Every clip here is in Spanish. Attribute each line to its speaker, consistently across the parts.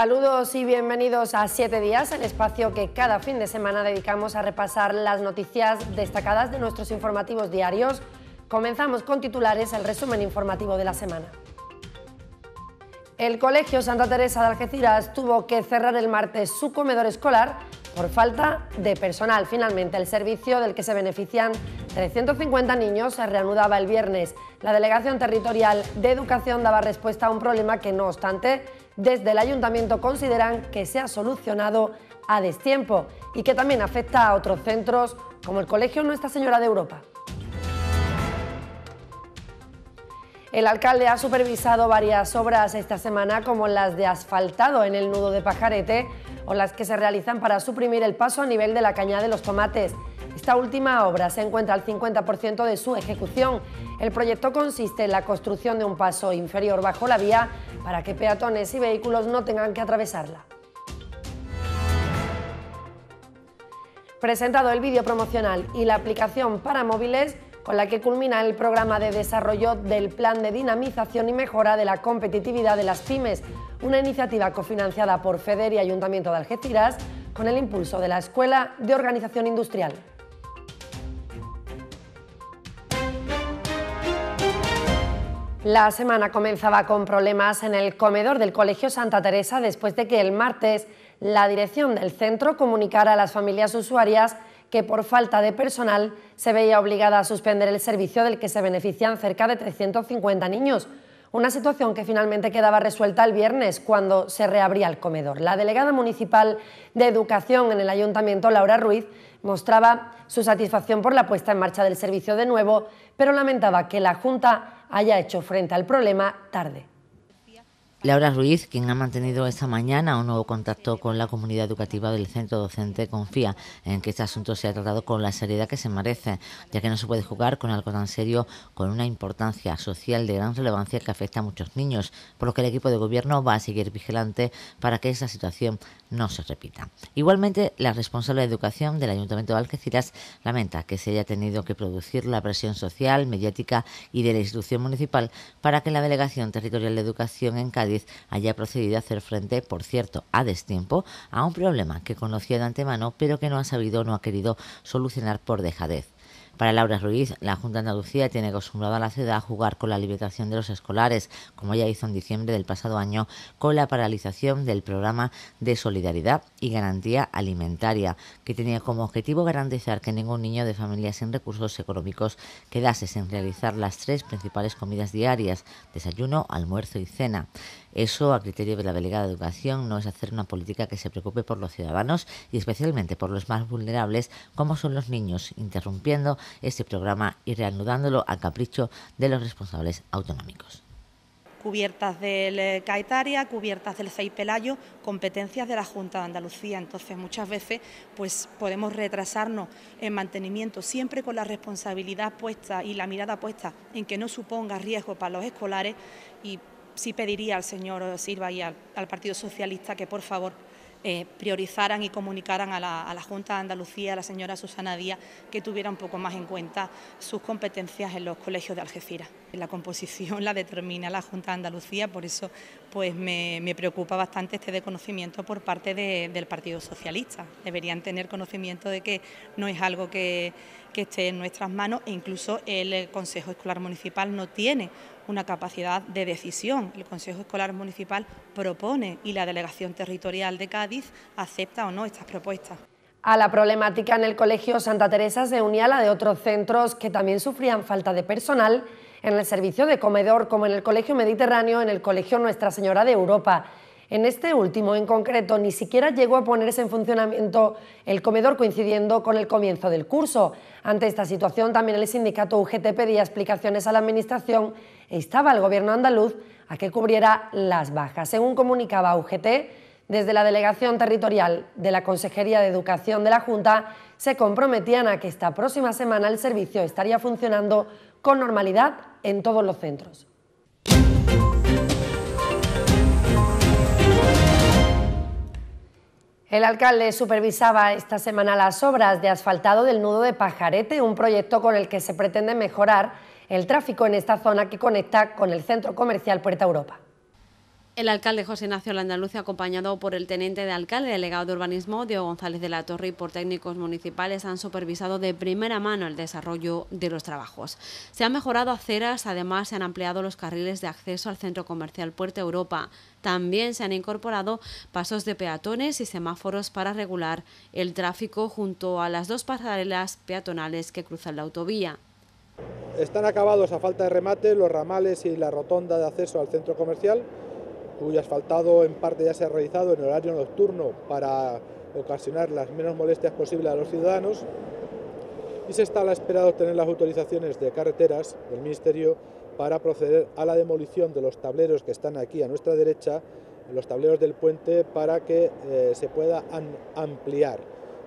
Speaker 1: Saludos y bienvenidos a Siete Días, el espacio que cada fin de semana dedicamos a repasar las noticias destacadas de nuestros informativos diarios. Comenzamos con titulares el resumen informativo de la semana. El Colegio Santa Teresa de Algeciras tuvo que cerrar el martes su comedor escolar por falta de personal. Finalmente, el servicio del que se benefician 350 niños se reanudaba el viernes. La Delegación Territorial de Educación daba respuesta a un problema que, no obstante, desde el ayuntamiento consideran que se ha solucionado a destiempo y que también afecta a otros centros como el Colegio Nuestra Señora de Europa. El alcalde ha supervisado varias obras esta semana, como las de asfaltado en el nudo de Pajarete o las que se realizan para suprimir el paso a nivel de la caña de los tomates. Esta última obra se encuentra al 50% de su ejecución. El proyecto consiste en la construcción de un paso inferior bajo la vía para que peatones y vehículos no tengan que atravesarla. Presentado el vídeo promocional y la aplicación para móviles, con la que culmina el programa de desarrollo del Plan de Dinamización y Mejora de la Competitividad de las Pymes, una iniciativa cofinanciada por FEDER y Ayuntamiento de Algeciras con el impulso de la Escuela de Organización Industrial. La semana comenzaba con problemas en el comedor del Colegio Santa Teresa después de que el martes la dirección del centro comunicara a las familias usuarias que por falta de personal se veía obligada a suspender el servicio del que se benefician cerca de 350 niños, una situación que finalmente quedaba resuelta el viernes cuando se reabría el comedor. La delegada municipal de Educación en el Ayuntamiento, Laura Ruiz, mostraba su satisfacción por la puesta en marcha del servicio de nuevo, pero lamentaba que la Junta haya hecho frente al problema tarde.
Speaker 2: Laura Ruiz, quien ha mantenido esta mañana un nuevo contacto con la comunidad educativa del centro docente, confía en que este asunto sea tratado con la seriedad que se merece, ya que no se puede jugar con algo tan serio con una importancia social de gran relevancia que afecta a muchos niños, por lo que el equipo de gobierno va a seguir vigilante para que esa situación no se repita. Igualmente, la responsable de educación del Ayuntamiento de Algeciras lamenta que se haya tenido que producir la presión social, mediática y de la institución municipal para que la Delegación Territorial de Educación en Cádiz haya procedido a hacer frente, por cierto, a destiempo, a un problema que conocía de antemano pero que no ha sabido o no ha querido solucionar por dejadez. Para Laura Ruiz, la Junta Andalucía tiene acostumbrado a la ciudad a jugar con la liberación de los escolares, como ya hizo en diciembre del pasado año con la paralización del programa de solidaridad y garantía alimentaria, que tenía como objetivo garantizar que ningún niño de familia sin recursos económicos quedase sin realizar las tres principales comidas diarias, desayuno, almuerzo y cena. Eso, a criterio de la delegada de Educación, no es hacer una política que se preocupe por los ciudadanos y especialmente por los más vulnerables, como son los niños, interrumpiendo este programa y reanudándolo al capricho de los responsables autonómicos
Speaker 3: cubiertas del eh, Caetaria, cubiertas del CEI Pelayo, competencias de la Junta de Andalucía. Entonces, muchas veces pues podemos retrasarnos en mantenimiento, siempre con la responsabilidad puesta y la mirada puesta en que no suponga riesgo para los escolares y sí pediría al señor Silva y al, Partido Socialista que por favor eh, priorizaran y comunicaran a la, a la, Junta de Andalucía, a la señora Susana Díaz, que tuviera un poco más en cuenta sus competencias en los colegios de Algeciras. La composición la determina la Junta de Andalucía, por eso pues me, preocupa bastante este desconocimiento por parte del Partido Socialista. Deberían tener conocimiento de que no es algo que, que, esté en nuestras manos e incluso el Consejo Escolar Municipal no tiene una capacidad de decisión. El Consejo Escolar Municipal propone y la Delegación Territorial de Cádiz acepta o no estas propuestas.
Speaker 1: A la problemática en el Colegio Santa Teresa se unía la de otros centros que también sufrían falta de personal en el servicio de comedor, como en el Colegio Mediterráneo, en el Colegio Nuestra Señora de Europa. En este último, en concreto, ni siquiera llegó a ponerse en funcionamiento el comedor coincidiendo con el comienzo del curso. Ante esta situación, también el sindicato UGT pedía explicaciones a la Administración e instaba al Gobierno andaluz a que cubriera las bajas. Según comunicaba UGT, desde la Delegación Territorial de la Consejería de Educación de la Junta, se comprometían a que esta próxima semana el servicio estaría funcionando con normalidad en todos los centros. El alcalde supervisaba esta semana las obras de asfaltado del nudo de Pajarete, un proyecto con el que se pretende mejorar el tráfico en esta zona que conecta con el centro comercial Puerta Europa.
Speaker 4: El alcalde José Ignacio Landaluce, acompañado por el teniente de alcalde delegado de urbanismo, Diego González de la Torre, y por técnicos municipales, han supervisado de primera mano el desarrollo de los trabajos. Se han mejorado aceras, además se han ampliado los carriles de acceso al centro comercial Puerta Europa. También se han incorporado pasos de peatones y semáforos para regular el tráfico junto a las dos pasarelas peatonales que cruzan la autovía.
Speaker 5: Están acabados a falta de remate los ramales y la rotonda de acceso al centro comercial cuyo asfaltado en parte ya se ha realizado en horario nocturno para ocasionar las menos molestias posibles a los ciudadanos y se está a la espera de obtener las autorizaciones de carreteras del Ministerio para proceder a la demolición de los tableros que están aquí a nuestra derecha, los tableros del puente, para que eh, se pueda ampliar.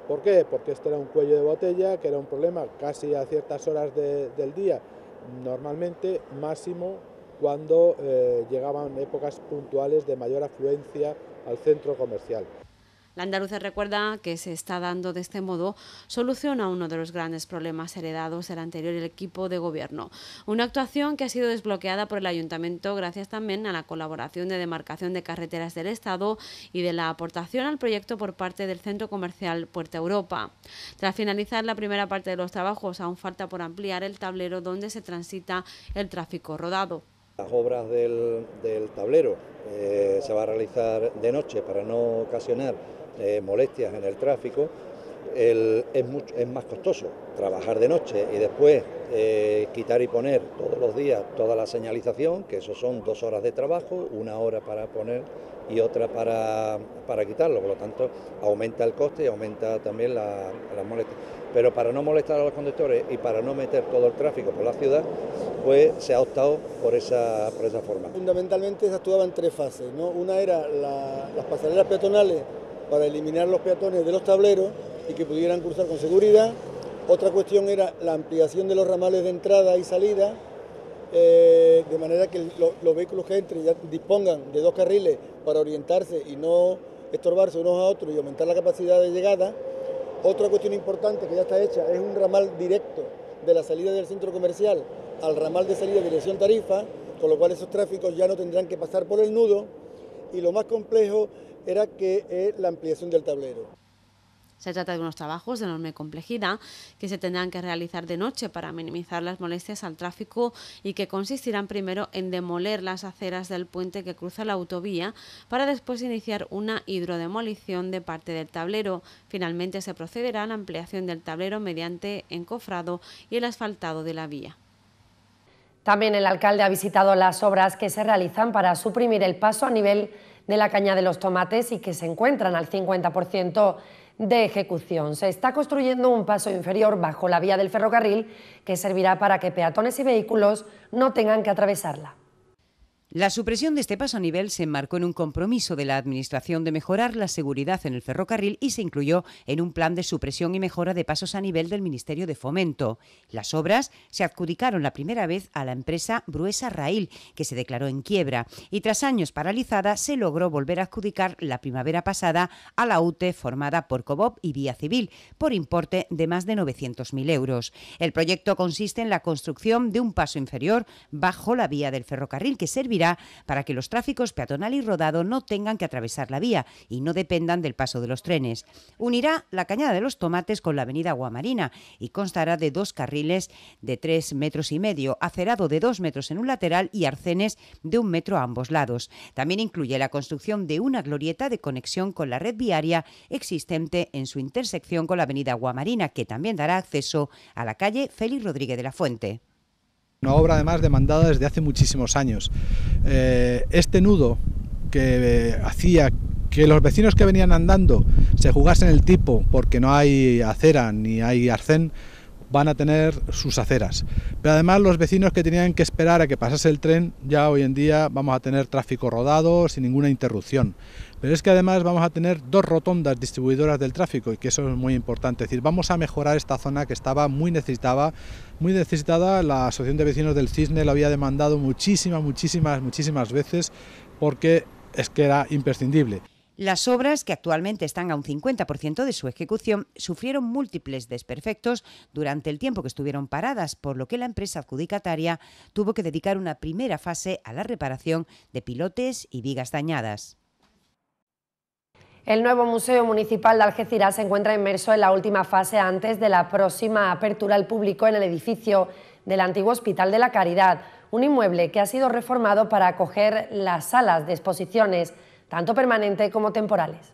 Speaker 5: ¿Por qué? Porque esto era un cuello de botella, que era un problema casi a ciertas horas del día, normalmente máximo cuando eh, llegaban épocas puntuales de mayor afluencia al centro comercial.
Speaker 4: La andaluza recuerda que se está dando de este modo solución a uno de los grandes problemas heredados del anterior equipo de gobierno. Una actuación que ha sido desbloqueada por el ayuntamiento gracias también a la colaboración de demarcación de carreteras del Estado y de la aportación al proyecto por parte del centro comercial Puerta Europa. Tras finalizar la primera parte de los trabajos, aún falta por ampliar el tablero donde se transita el tráfico rodado.
Speaker 6: Las obras del, tablero eh, se va a realizar de noche para no ocasionar eh, molestias en el tráfico. es, más costoso trabajar de noche y después eh, quitar y poner todos los días toda la señalización, que eso son dos horas de trabajo, una hora para poner y otra para, quitarlo. Por lo tanto, aumenta el coste y aumenta también las la molestias pero para no molestar a los conductores y para no meter todo el tráfico por la ciudad, pues se ha optado por esa, esa forma.
Speaker 5: Fundamentalmente se actuaba en tres fases, ¿no? Una era las pasarelas peatonales para eliminar los peatones de los tableros y que pudieran cruzar con seguridad. Otra cuestión era la ampliación de los ramales de entrada y salida, eh, de manera que los vehículos que entren ya dispongan de dos carriles para orientarse y no estorbarse unos a otros y aumentar la capacidad de llegada. Otra cuestión importante que ya está hecha es un ramal directo de la salida del centro comercial al ramal de salida de dirección Tarifa, con lo cual esos tráficos ya no tendrán que pasar por el nudo. Y lo más complejo era que es eh, la ampliación del tablero.
Speaker 4: Se trata de unos trabajos de enorme complejidad que se tendrán que realizar de noche para minimizar las molestias al tráfico y que consistirán primero en demoler las aceras del puente que cruza la autovía para después iniciar una hidrodemolición de parte del tablero. Finalmente se procederá a la ampliación del tablero mediante encofrado y el asfaltado de la vía.
Speaker 1: También el alcalde ha visitado las obras que se realizan para suprimir el paso a nivel de la caña de los tomates y que se encuentran al 50% de ejecución. Se está construyendo un paso inferior bajo la vía del ferrocarril que servirá para que peatones y vehículos no tengan que atravesarla.
Speaker 7: La supresión de este paso a nivel se enmarcó en un compromiso de la Administración de mejorar la seguridad en el ferrocarril y se incluyó en un plan de supresión y mejora de pasos a nivel del Ministerio de Fomento. Las obras se adjudicaron la primera vez a la empresa Bruesa Rail, que se declaró en quiebra, y tras años paralizada se logró volver a adjudicar la primavera pasada a la UTE formada por COBOP y Vía Civil, por importe de más de 900.000 euros. El proyecto consiste en la construcción de un paso inferior bajo la vía del ferrocarril que servirá para que los tráficos peatonal y rodado no tengan que atravesar la vía y no dependan del paso de los trenes. Unirá la Cañada de los Tomates con la Avenida Guamarina y constará de dos carriles de tres metros y medio, acerado de dos metros en un lateral y arcenes de un metro a ambos lados. También incluye la construcción de una glorieta de conexión con la red viaria existente en su intersección con la Avenida Guamarina, que también dará acceso a la calle Félix Rodríguez de la Fuente.
Speaker 5: Una obra además demandada desde hace muchísimos años. Eh, este nudo que eh, hacía que los vecinos que venían andando se jugasen el tipo porque no hay acera ni hay arcén, van a tener sus aceras. Pero además los vecinos que tenían que esperar a que pasase el tren, ya hoy en día vamos a tener tráfico rodado sin ninguna interrupción. Pero es que además vamos a tener dos rotondas distribuidoras del tráfico y que eso es muy importante. Es decir, vamos a mejorar esta zona que estaba muy necesitada, muy necesitada. La Asociación de Vecinos del Cisne lo había demandado muchísimas, muchísimas, muchísimas veces porque es que era imprescindible.
Speaker 7: Las obras, que actualmente están a un 50% de su ejecución, sufrieron múltiples desperfectos durante el tiempo que estuvieron paradas, por lo que la empresa adjudicataria tuvo que dedicar una primera fase a la reparación de pilotes y vigas dañadas.
Speaker 1: El nuevo Museo Municipal de Algeciras se encuentra inmerso en la última fase antes de la próxima apertura al público en el edificio del antiguo Hospital de la Caridad, un inmueble que ha sido reformado para acoger las salas de exposiciones tanto permanente como temporales.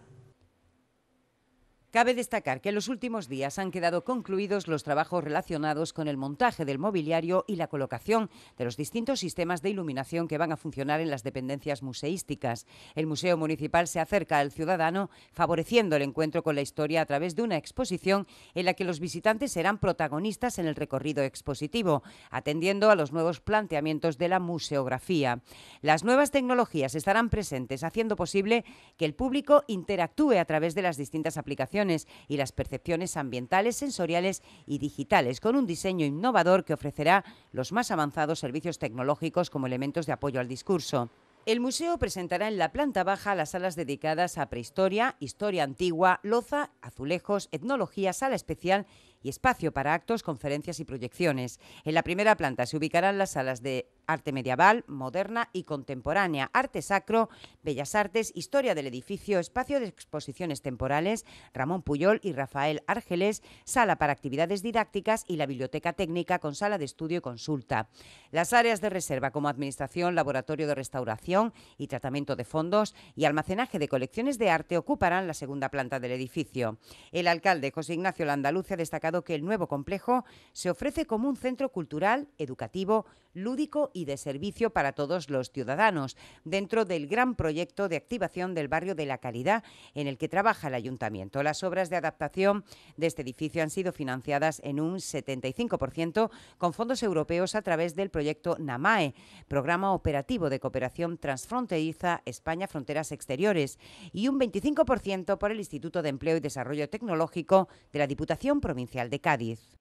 Speaker 7: Cabe destacar que en los últimos días han quedado concluidos los trabajos relacionados con el montaje del mobiliario y la colocación de los distintos sistemas de iluminación que van a funcionar en las dependencias museísticas. El Museo Municipal se acerca al ciudadano favoreciendo el encuentro con la historia a través de una exposición en la que los visitantes serán protagonistas en el recorrido expositivo, atendiendo a los nuevos planteamientos de la museografía. Las nuevas tecnologías estarán presentes, haciendo posible que el público interactúe a través de las distintas aplicaciones y las percepciones ambientales, sensoriales y digitales, con un diseño innovador que ofrecerá los más avanzados servicios tecnológicos como elementos de apoyo al discurso. El museo presentará en la planta baja las salas dedicadas a prehistoria, historia antigua, loza, azulejos, etnología, sala especial y espacio para actos, conferencias y proyecciones. En la primera planta se ubicarán las salas de arte medieval, moderna y contemporánea, arte sacro, bellas artes, historia del edificio, espacio de exposiciones temporales, Ramón Puyol y Rafael Árgeles, sala para actividades didácticas y la biblioteca técnica con sala de estudio y consulta. Las áreas de reserva como administración, laboratorio de restauración y tratamiento de fondos y almacenaje de colecciones de arte ocuparán la segunda planta del edificio. El alcalde José Ignacio Landaluce ha destacado que el nuevo complejo se ofrece como un centro cultural, educativo, lúdico y y de servicio para todos los ciudadanos, dentro del gran proyecto de activación del barrio de la calidad en el que trabaja el Ayuntamiento. Las obras de adaptación de este edificio han sido financiadas en un 75% con fondos europeos a través del proyecto NAMAE, Programa Operativo de Cooperación Transfronteriza España-Fronteras Exteriores, y un 25% por el Instituto de Empleo y Desarrollo Tecnológico de la Diputación Provincial de Cádiz.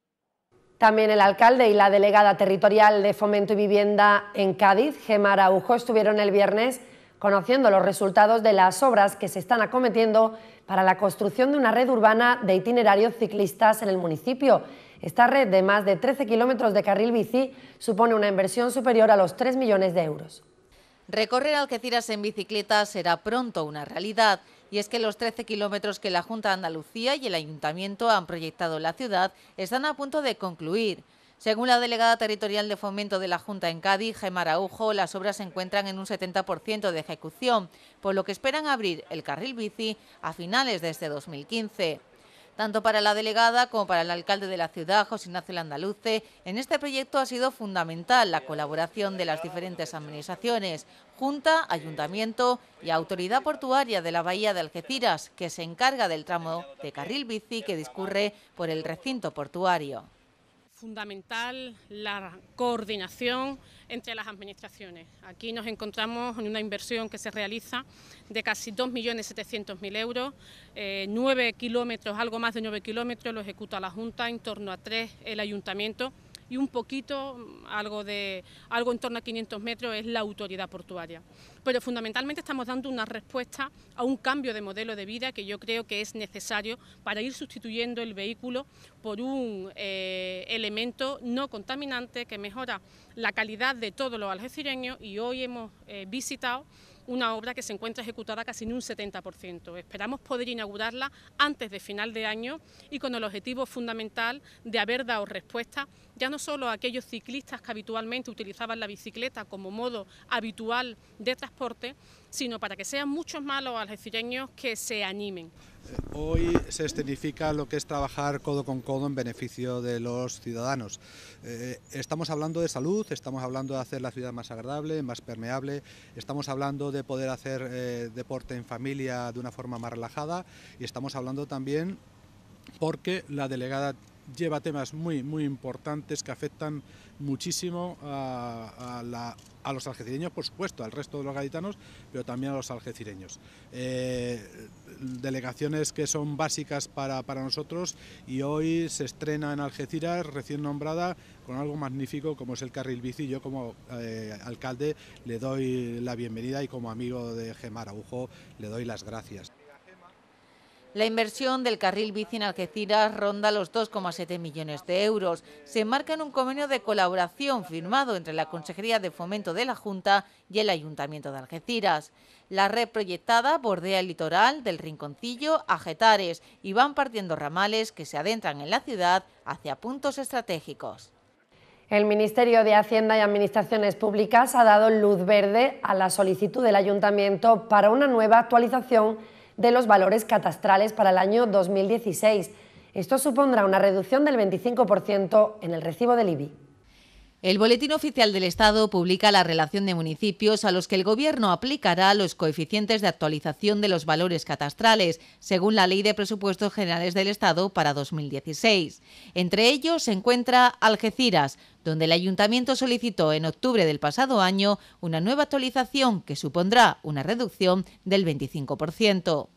Speaker 1: También el alcalde y la delegada territorial de Fomento y Vivienda en Cádiz, Gemara Araujo, estuvieron el viernes conociendo los resultados de las obras que se están acometiendo para la construcción de una red urbana de itinerarios ciclistas en el municipio. Esta red de más de 13 kilómetros de carril bici supone una inversión superior a los 3 millones de euros.
Speaker 8: Recorrer Algeciras en bicicleta será pronto una realidad. Y es que los 13 kilómetros que la Junta de Andalucía y el Ayuntamiento han proyectado en la ciudad están a punto de concluir. Según la delegada territorial de fomento de la Junta en Cádiz, Gemma las obras se encuentran en un 70% de ejecución, por lo que esperan abrir el carril bici a finales de este 2015 tanto para la delegada como para el alcalde de la ciudad, José Ignacio Landaluce. En este proyecto ha sido fundamental la colaboración de las diferentes administraciones, Junta, Ayuntamiento y Autoridad Portuaria de la Bahía de Algeciras, que se encarga del tramo de carril bici que discurre por el recinto portuario
Speaker 9: fundamental la coordinación entre las administraciones. Aquí nos encontramos en una inversión que se realiza de casi 2.700.000 euros, eh, nueve kilómetros, algo más de nueve kilómetros lo ejecuta la Junta, en torno a tres el Ayuntamiento y un poquito, mm, algo, de, algo en torno a 500 metros, es la autoridad portuaria. Pero fundamentalmente estamos dando una respuesta a un cambio de modelo de vida que yo creo que es necesario para ir sustituyendo el vehículo por un eh, elemento no contaminante que mejora la calidad de todos los algecireños y hoy hemos eh, visitado una obra que se encuentra ejecutada casi en un 70%. Esperamos poder inaugurarla antes de final de año y con el objetivo fundamental de haber dado respuesta ya no solo a aquellos ciclistas que habitualmente utilizaban la bicicleta como modo habitual de transporte, sino para que sean muchos más los algecireños que se animen.
Speaker 5: Hoy se escenifica lo que es trabajar codo con codo en beneficio de los ciudadanos. Eh, estamos hablando de salud, estamos hablando de hacer la ciudad más agradable, más permeable, estamos hablando de poder hacer eh, deporte en familia de una forma más relajada y estamos hablando también porque la delegada lleva temas muy, muy importantes que afectan muchísimo a, los algecireños, por supuesto, al resto de los gaditanos, pero también a los algecireños. Eh, delegaciones que son básicas para, nosotros y hoy se estrena en Algeciras, recién nombrada, con algo magnífico como es el carril bici. Yo como eh, alcalde le doy la bienvenida y como amigo de Gemar Agujo le doy las gracias.
Speaker 8: La inversión del carril bici en Algeciras ronda los 2,7 millones de euros. Se enmarca en un convenio de colaboración firmado entre la Consejería de Fomento de la Junta y el Ayuntamiento de Algeciras. La red proyectada bordea el litoral del Rinconcillo a y van partiendo ramales que se adentran en la ciudad hacia puntos estratégicos.
Speaker 1: El Ministerio de Hacienda y Administraciones Públicas ha dado luz verde a la solicitud del Ayuntamiento para una nueva actualización de los valores catastrales para el año 2016. Esto supondrá una reducción del 25% en el recibo del IBI. El Boletín Oficial
Speaker 8: del Estado publica la relación de municipios a los que el Gobierno aplicará los coeficientes de actualización de los valores catastrales, según la Ley de Presupuestos Generales del Estado para 2016. Entre ellos se encuentra Algeciras, donde el ayuntamiento solicitó en octubre del pasado año una nueva actualización que supondrá una reducción del 25%.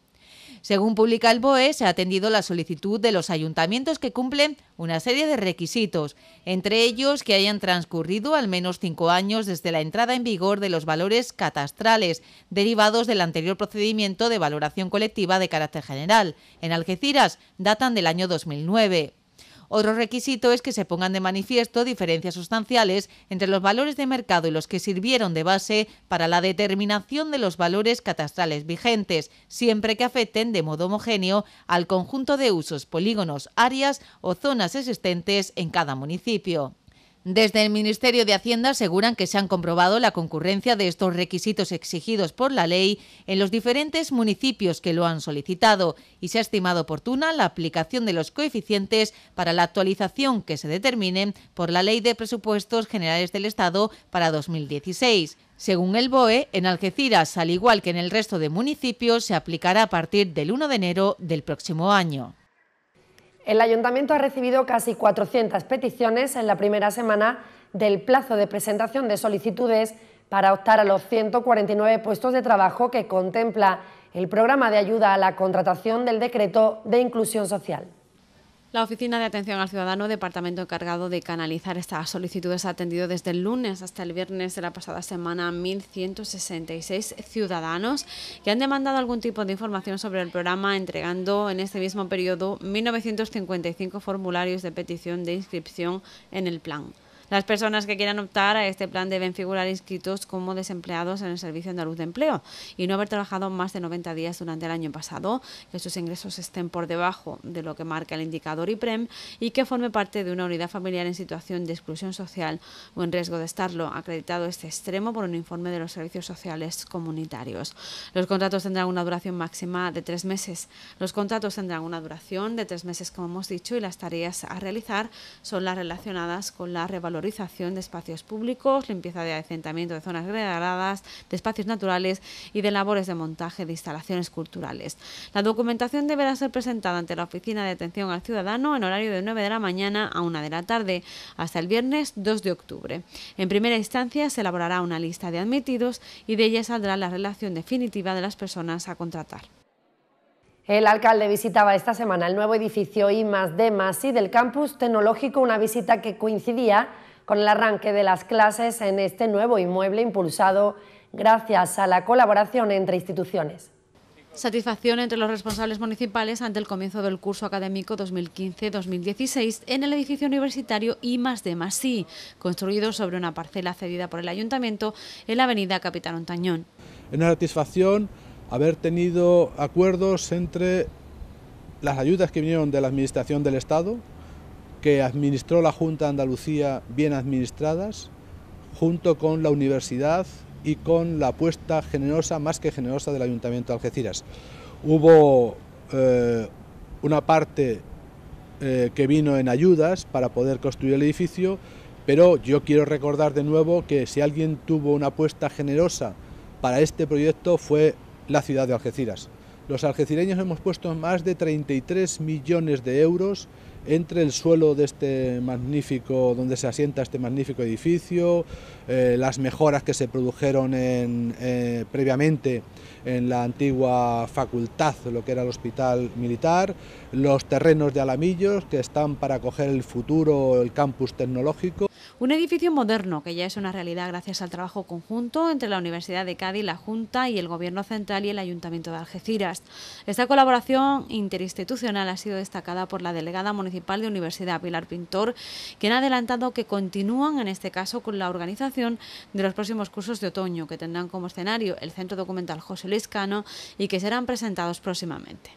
Speaker 8: Según publica el BOE, se ha atendido la solicitud de los ayuntamientos que cumplen una serie de requisitos, entre ellos que hayan transcurrido al menos cinco años desde la entrada en vigor de los valores catastrales, derivados del anterior procedimiento de valoración colectiva de carácter general. En Algeciras datan del año 2009. Otro requisito es que se pongan de manifiesto diferencias sustanciales entre los valores de mercado y los que sirvieron de base para la determinación de los valores catastrales vigentes, siempre que afecten de modo homogéneo al conjunto de usos, polígonos, áreas o zonas existentes en cada municipio. Desde el Ministerio de Hacienda aseguran que se han comprobado la concurrencia de estos requisitos exigidos por la ley en los diferentes municipios que lo han solicitado y se ha estimado oportuna la aplicación de los coeficientes para la actualización que se determinen por la Ley de Presupuestos Generales del Estado para 2016. Según el BOE, en Algeciras, al igual que en el resto de municipios, se aplicará a partir del 1 de enero del próximo año.
Speaker 1: El ayuntamiento ha recibido casi 400 peticiones en la primera semana del plazo de presentación de solicitudes para optar a los 149 puestos de trabajo que contempla el programa de ayuda a la contratación del decreto de inclusión social.
Speaker 4: La Oficina de Atención al Ciudadano, departamento encargado de canalizar estas solicitudes, ha atendido desde el lunes hasta el viernes de la pasada semana a 1.166 ciudadanos que han demandado algún tipo de información sobre el programa, entregando en este mismo periodo 1.955 formularios de petición de inscripción en el plan las personas que quieran optar a este plan deben figurar inscritos como desempleados en el Servicio Andaluz de Empleo y no haber trabajado más de 90 días durante el año pasado, que sus ingresos estén por debajo de lo que marca el indicador IPREM y que forme parte de una unidad familiar en situación de exclusión social o en riesgo de estarlo, acreditado este extremo por un informe de los servicios sociales comunitarios. Los contratos tendrán una duración máxima de tres meses. Los contratos tendrán una duración de tres meses, como hemos dicho, y las tareas a realizar son las relacionadas con la revalorización de espacios públicos, limpieza de asentamiento de zonas degradadas, de espacios naturales y de labores de montaje de instalaciones culturales. La documentación deberá ser presentada ante la Oficina de Atención al Ciudadano en horario de 9 de la mañana a 1 de la tarde hasta el viernes 2 de octubre. En primera instancia se elaborará una lista de admitidos y de ella saldrá la relación definitiva de las personas a contratar.
Speaker 1: El alcalde visitaba esta semana el nuevo edificio I D del campus tecnológico, una visita que coincidía con el arranque de las clases en este nuevo inmueble impulsado gracias a la colaboración entre instituciones.
Speaker 4: Satisfacción entre los responsables municipales ante el comienzo del curso académico 2015-2016 en el edificio universitario I de construido sobre una parcela cedida por el Ayuntamiento en la avenida Capitán Ontañón.
Speaker 5: Es una satisfacción haber tenido acuerdos entre las ayudas que vinieron de la Administración del Estado, que administró la Junta de Andalucía bien administradas, junto con la universidad y con la apuesta generosa, más que generosa, del Ayuntamiento de Algeciras. Hubo eh, una parte eh, que vino en ayudas para poder construir el edificio, pero yo quiero recordar de nuevo que si alguien tuvo una apuesta generosa para este proyecto fue la ciudad de Algeciras. Los algecireños hemos puesto más de 33 millones de euros entre el suelo de este magnífico, donde se asienta este magnífico edificio, eh, las mejoras que se produjeron eh, previamente en la antigua facultad, lo que era el hospital militar, los terrenos de Alamillos que están para acoger el futuro, el campus tecnológico.
Speaker 4: Un edificio moderno que ya es una realidad gracias al trabajo conjunto entre la Universidad de Cádiz, la Junta y el Gobierno Central y el Ayuntamiento de Algeciras. Esta colaboración interinstitucional ha sido destacada por la delegada municipal de Universidad, Pilar Pintor, quien ha adelantado que continúan en este caso con la organización de los próximos cursos de otoño que tendrán como escenario el Centro Documental José Luis Cano y que serán presentados próximamente.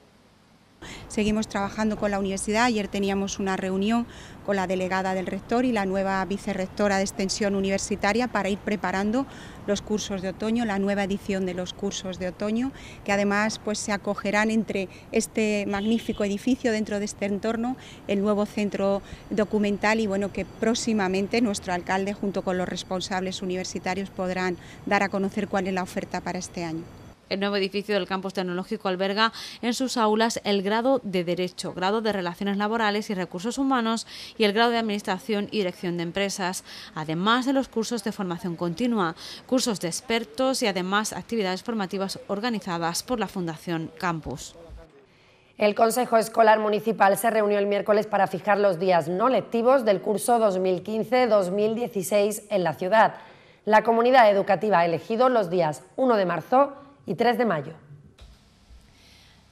Speaker 4: Seguimos trabajando con la universidad. Ayer
Speaker 10: teníamos una reunión con la delegada del rector y la nueva vicerrectora de extensión universitaria para ir preparando los cursos de otoño, la nueva edición de los cursos de otoño, que además pues, se acogerán entre este magnífico edificio, dentro de este entorno, el nuevo centro documental y bueno, que próximamente nuestro alcalde junto con los responsables
Speaker 4: universitarios podrán dar a conocer cuál es la oferta para este año. El nuevo edificio del campus tecnológico alberga en sus aulas el grado de Derecho, grado de Relaciones Laborales y Recursos Humanos y el grado de Administración y Dirección de Empresas, además de los cursos de formación continua, cursos de expertos y además actividades formativas organizadas por la Fundación Campus.
Speaker 1: El Consejo Escolar Municipal se reunió el miércoles para fijar los días no lectivos del curso 2015-2016 en la ciudad. La comunidad educativa ha elegido los días 1 de marzo, y 3 de mayo.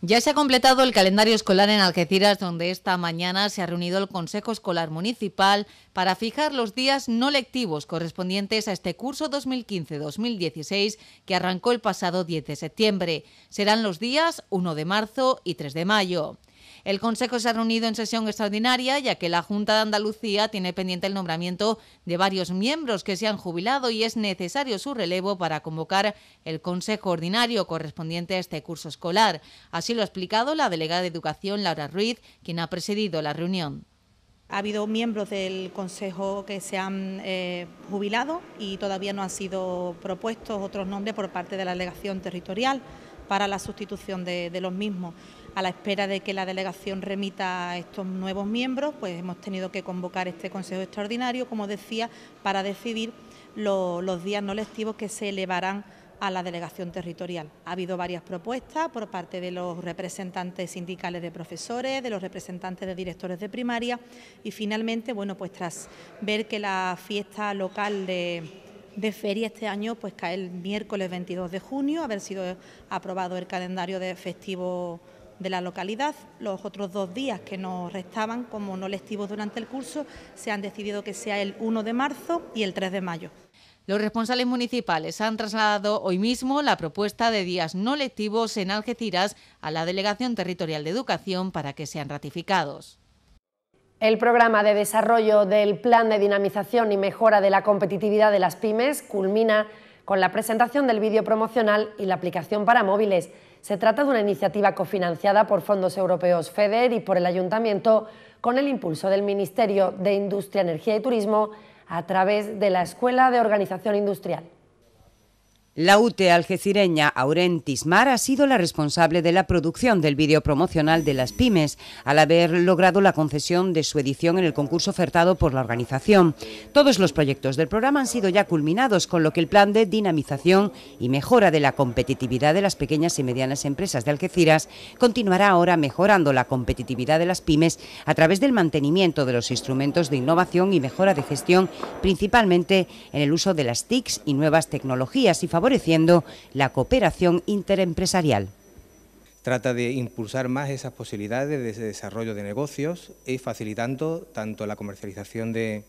Speaker 8: Ya se ha completado el calendario escolar en Algeciras, donde esta mañana se ha reunido el Consejo Escolar Municipal para fijar los días no lectivos correspondientes a este curso 2015-2016 que arrancó el pasado 10 de septiembre. Serán los días 1 de marzo y 3 de mayo. El Consejo se ha reunido en sesión extraordinaria ya que la Junta de Andalucía tiene pendiente el nombramiento de varios miembros que se han jubilado y es necesario su relevo para convocar el Consejo Ordinario correspondiente a este curso escolar. Así lo ha explicado la delegada de Educación, Laura Ruiz, quien ha presidido la reunión. Ha habido miembros del Consejo que se han eh, jubilado
Speaker 3: y todavía no han sido propuestos otros nombres por parte de la delegación territorial para la sustitución de los mismos a la espera de que la delegación remita a estos nuevos miembros, pues hemos tenido que convocar este Consejo Extraordinario, como decía, para decidir los días no lectivos que se elevarán a la delegación territorial. Ha habido varias propuestas por parte de los representantes sindicales de profesores, de los representantes de directores de primaria y finalmente, bueno, pues tras ver que la fiesta local de, feria este año pues cae el miércoles 22 de junio, haber sido aprobado el calendario de festivo de la localidad. Los otros dos días que nos restaban como
Speaker 8: no lectivos durante el curso se han decidido que sea el 1 de marzo y el 3 de mayo. Los responsables municipales han trasladado hoy mismo la propuesta de días no lectivos en Algeciras a la Delegación Territorial de Educación para que sean ratificados.
Speaker 1: El programa de desarrollo del Plan de Dinamización y Mejora de la Competitividad de las Pymes culmina con la presentación del vídeo promocional y la aplicación para móviles. Se trata de una iniciativa cofinanciada por fondos europeos FEDER y por el Ayuntamiento con el impulso del Ministerio de Industria, Energía y Turismo a través de la Escuela de Organización Industrial.
Speaker 7: La UTE algecireña Aurentis Mar ha sido la responsable de la producción del vídeo promocional de las pymes, al haber logrado la concesión de su edición en el concurso ofertado por la organización. Todos los proyectos del programa han sido ya culminados, con lo que el plan de dinamización y mejora de la competitividad de las pequeñas y medianas empresas de Algeciras continuará ahora mejorando la competitividad de las pymes a través del mantenimiento de los instrumentos de innovación y mejora de gestión, principalmente en el uso de las TICs y nuevas tecnologías y favoreciendo la cooperación interempresarial.
Speaker 11: Trata de impulsar más esas posibilidades de desarrollo de negocios y facilitando tanto la comercialización de,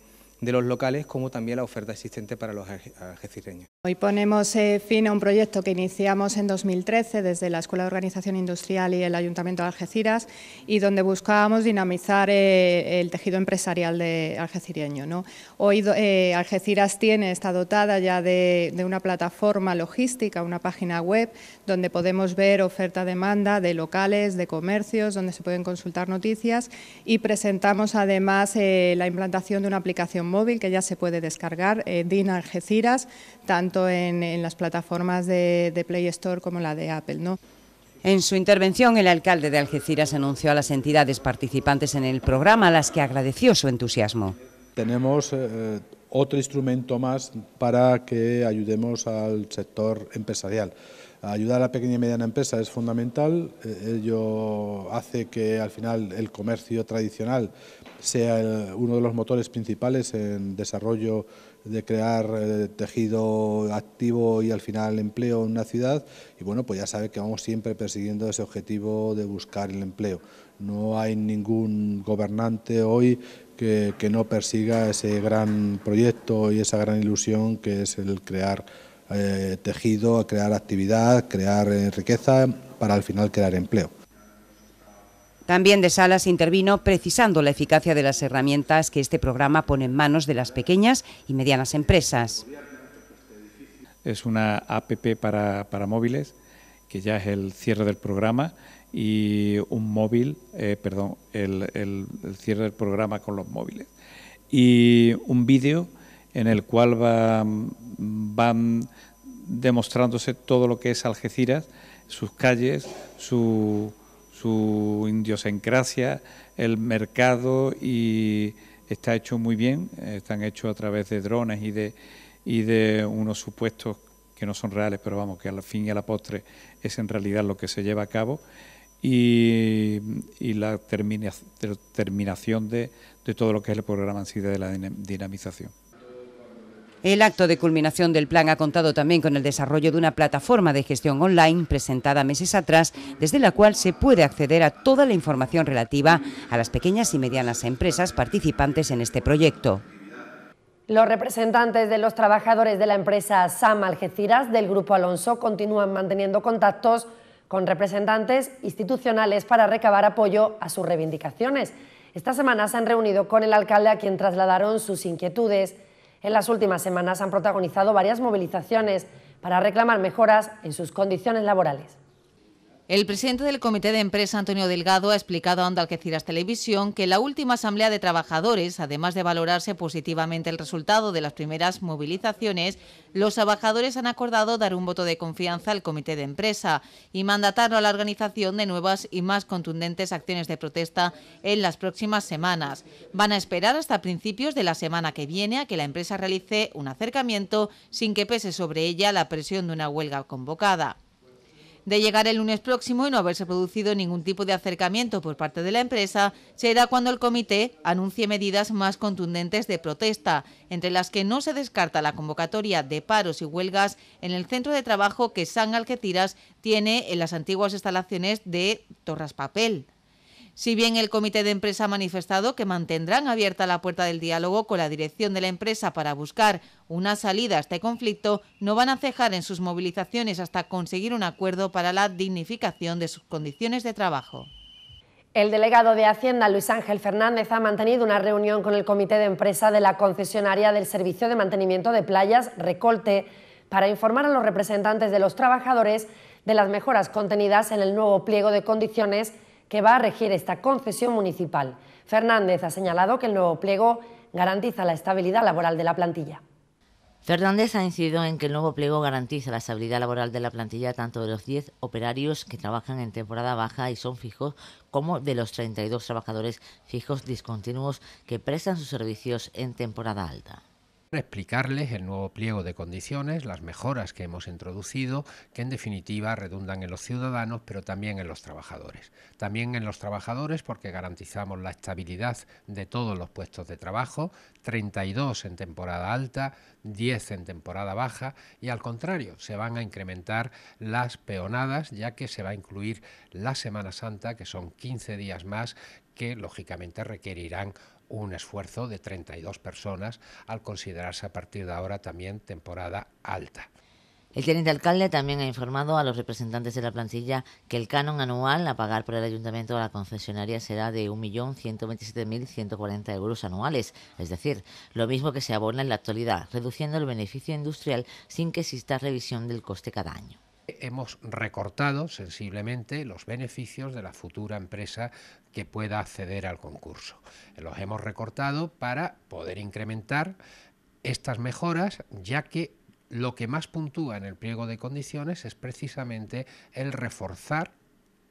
Speaker 11: de los locales como también la oferta existente para los algecireños.
Speaker 3: Hoy ponemos eh, fin a un proyecto que iniciamos en 2013 desde la Escuela de Organización Industrial y el Ayuntamiento de Algeciras y donde buscábamos dinamizar eh, el tejido empresarial de algecireño. Hoy eh, Algeciras tiene, está dotada ya de, de una plataforma logística, una página web donde podemos ver oferta-demanda de locales, de comercios, donde se pueden consultar noticias y presentamos además la implantación de una aplicación móvil que ya se puede descargar, eh, DIN Algeciras, tanto en, las plataformas de, Play Store como la de Apple. ¿no?
Speaker 7: En su intervención, el alcalde de Algeciras anunció a las entidades participantes en el programa, a las que agradeció su entusiasmo.
Speaker 5: Tenemos eh, otro instrumento más para que ayudemos al sector empresarial. Ayudar a la pequeña y mediana empresa es fundamental, e, ello hace que al final el comercio tradicional sea uno de los motores principales en desarrollo de crear eh, tejido activo y al final empleo en una ciudad y bueno, pues ya sabe que vamos siempre persiguiendo ese objetivo de buscar el empleo. No hay ningún gobernante hoy que, que no persiga ese gran proyecto y esa gran ilusión que es el crear eh, tejido, crear actividad, crear eh, riqueza para al final crear empleo.
Speaker 7: También de Salas intervino precisando la eficacia de las herramientas que este programa pone en manos de las pequeñas y medianas empresas.
Speaker 12: Es una APP para, móviles, que ya es el cierre del programa, y un móvil, eh, perdón, el cierre del programa con los móviles, y un vídeo en el cual van demostrándose todo lo que es Algeciras, sus calles, su, su el mercado y está hecho muy bien, están hechos a través de drones y de, unos supuestos que no son reales, pero vamos, que al fin y a la es en realidad lo que se lleva a cabo, y, la terminación de, de todo lo que es el programa en sí de la dinamización.
Speaker 7: El acto de culminación del plan ha contado también con el desarrollo de una plataforma de gestión online presentada meses atrás, desde la cual se puede acceder a toda la información relativa a las pequeñas y medianas empresas participantes en este proyecto.
Speaker 1: Los representantes de los trabajadores de la empresa SAM Algeciras del Grupo Alonso continúan manteniendo contactos con representantes institucionales para recabar apoyo a sus reivindicaciones. Esta semana se han reunido con el alcalde a quien trasladaron sus inquietudes en las últimas semanas han protagonizado varias movilizaciones para reclamar mejoras en sus condiciones laborales.
Speaker 8: El presidente del Comité de Empresa, Antonio Delgado, ha explicado a Onda Televisión que la última asamblea de trabajadores, además de valorarse positivamente el resultado de las primeras movilizaciones, los trabajadores han acordado dar un voto de confianza al Comité de Empresa y mandatarlo a la organización de nuevas y más contundentes acciones de protesta en las próximas semanas. Van a esperar hasta principios de la semana que viene a que la empresa realice un acercamiento sin que pese sobre ella la presión de una huelga convocada de llegar el lunes próximo y no haberse producido ningún tipo de acercamiento por parte de la empresa, será cuando el comité anuncie medidas más contundentes de protesta, entre las que no se descarta la convocatoria de paros y huelgas en el centro de trabajo que San Algeciras tiene en las antiguas instalaciones de Torras Papel. Si bien el comité de empresa ha manifestado que mantendrán abierta la puerta del diálogo con la dirección de la empresa para buscar una salida a este conflicto, no van a cejar en sus movilizaciones hasta conseguir un acuerdo para la dignificación de sus condiciones de trabajo.
Speaker 1: El delegado de Hacienda, Luis Ángel Fernández, ha mantenido una reunión con el comité de empresa de la concesionaria del Servicio de Mantenimiento de Playas, Recolte, para informar a los representantes de los trabajadores de las mejoras contenidas en el nuevo pliego de condiciones que va a regir esta concesión municipal. Fernández ha señalado que el nuevo pliego garantiza la estabilidad laboral de la plantilla.
Speaker 2: Fernández ha incidido en que el nuevo pliego garantiza la estabilidad laboral de la plantilla tanto de los 10 operarios que trabajan en temporada baja y son fijos como de los 32 trabajadores fijos discontinuos que prestan sus servicios en temporada alta
Speaker 6: explicarles el nuevo pliego de condiciones, las mejoras que hemos introducido, que en definitiva redundan en los ciudadanos, pero también en los trabajadores. También en los trabajadores porque garantizamos la estabilidad de todos los puestos de trabajo, 32 en temporada alta, 10 en temporada baja y al contrario, se van a incrementar las peonadas ya que se va a incluir la Semana Santa, que son 15 días más que lógicamente requerirán un esfuerzo de 32 personas al considerarse a partir de ahora también temporada
Speaker 2: alta. El teniente alcalde también ha informado a los representantes de la plantilla que el canon anual a pagar por el ayuntamiento a la concesionaria será de 1.127.140 euros anuales, es decir, lo mismo que se abona en la actualidad, reduciendo el beneficio industrial sin que exista revisión del coste cada año
Speaker 6: hemos recortado sensiblemente los beneficios de la futura empresa que pueda acceder al concurso. Los hemos recortado para poder incrementar estas mejoras, ya que lo que más puntúa en el pliego de condiciones es precisamente el reforzar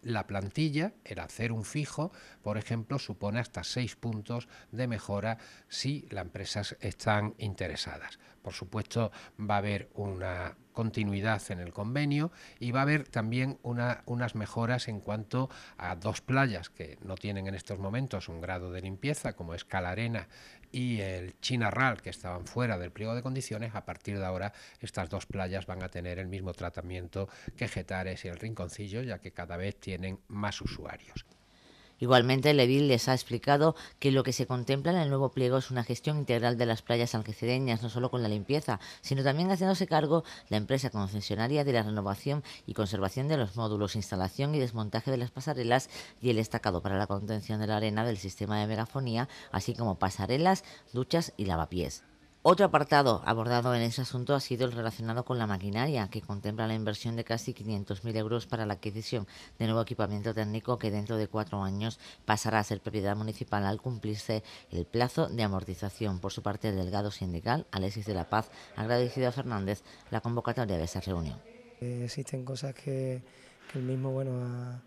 Speaker 6: la plantilla, el hacer un fijo, por ejemplo, supone hasta seis puntos de mejora si las empresas están interesadas. Por supuesto, va a haber una continuidad en el convenio y va a haber también una, unas mejoras en cuanto a dos playas que no tienen en estos momentos un grado de limpieza como es Calarena y el Chinarral, que estaban fuera del pliego de condiciones, a partir de ahora estas dos playas van a tener el mismo tratamiento que Getares y el Rinconcillo, ya que cada vez tienen más usuarios.
Speaker 2: Igualmente, el Edil les ha explicado que lo que se contempla en el nuevo pliego es una gestión integral de las playas algecireñas, no solo con la limpieza, sino también haciéndose cargo la empresa concesionaria de la renovación y conservación de los módulos, instalación y desmontaje de las pasarelas y el estacado para la contención de la arena del sistema de megafonía, así como pasarelas, duchas y lavapiés. Otro apartado abordado en ese asunto ha sido el relacionado con la maquinaria, que contempla la inversión de casi 500.000 euros para la adquisición de nuevo equipamiento técnico que dentro de cuatro años pasará a ser propiedad municipal al cumplirse el plazo de amortización. Por su parte, el delgado sindical, Alexis de la Paz, ha agradecido a Fernández la convocatoria de esa reunión.
Speaker 12: Eh, existen cosas que, que el mismo bueno,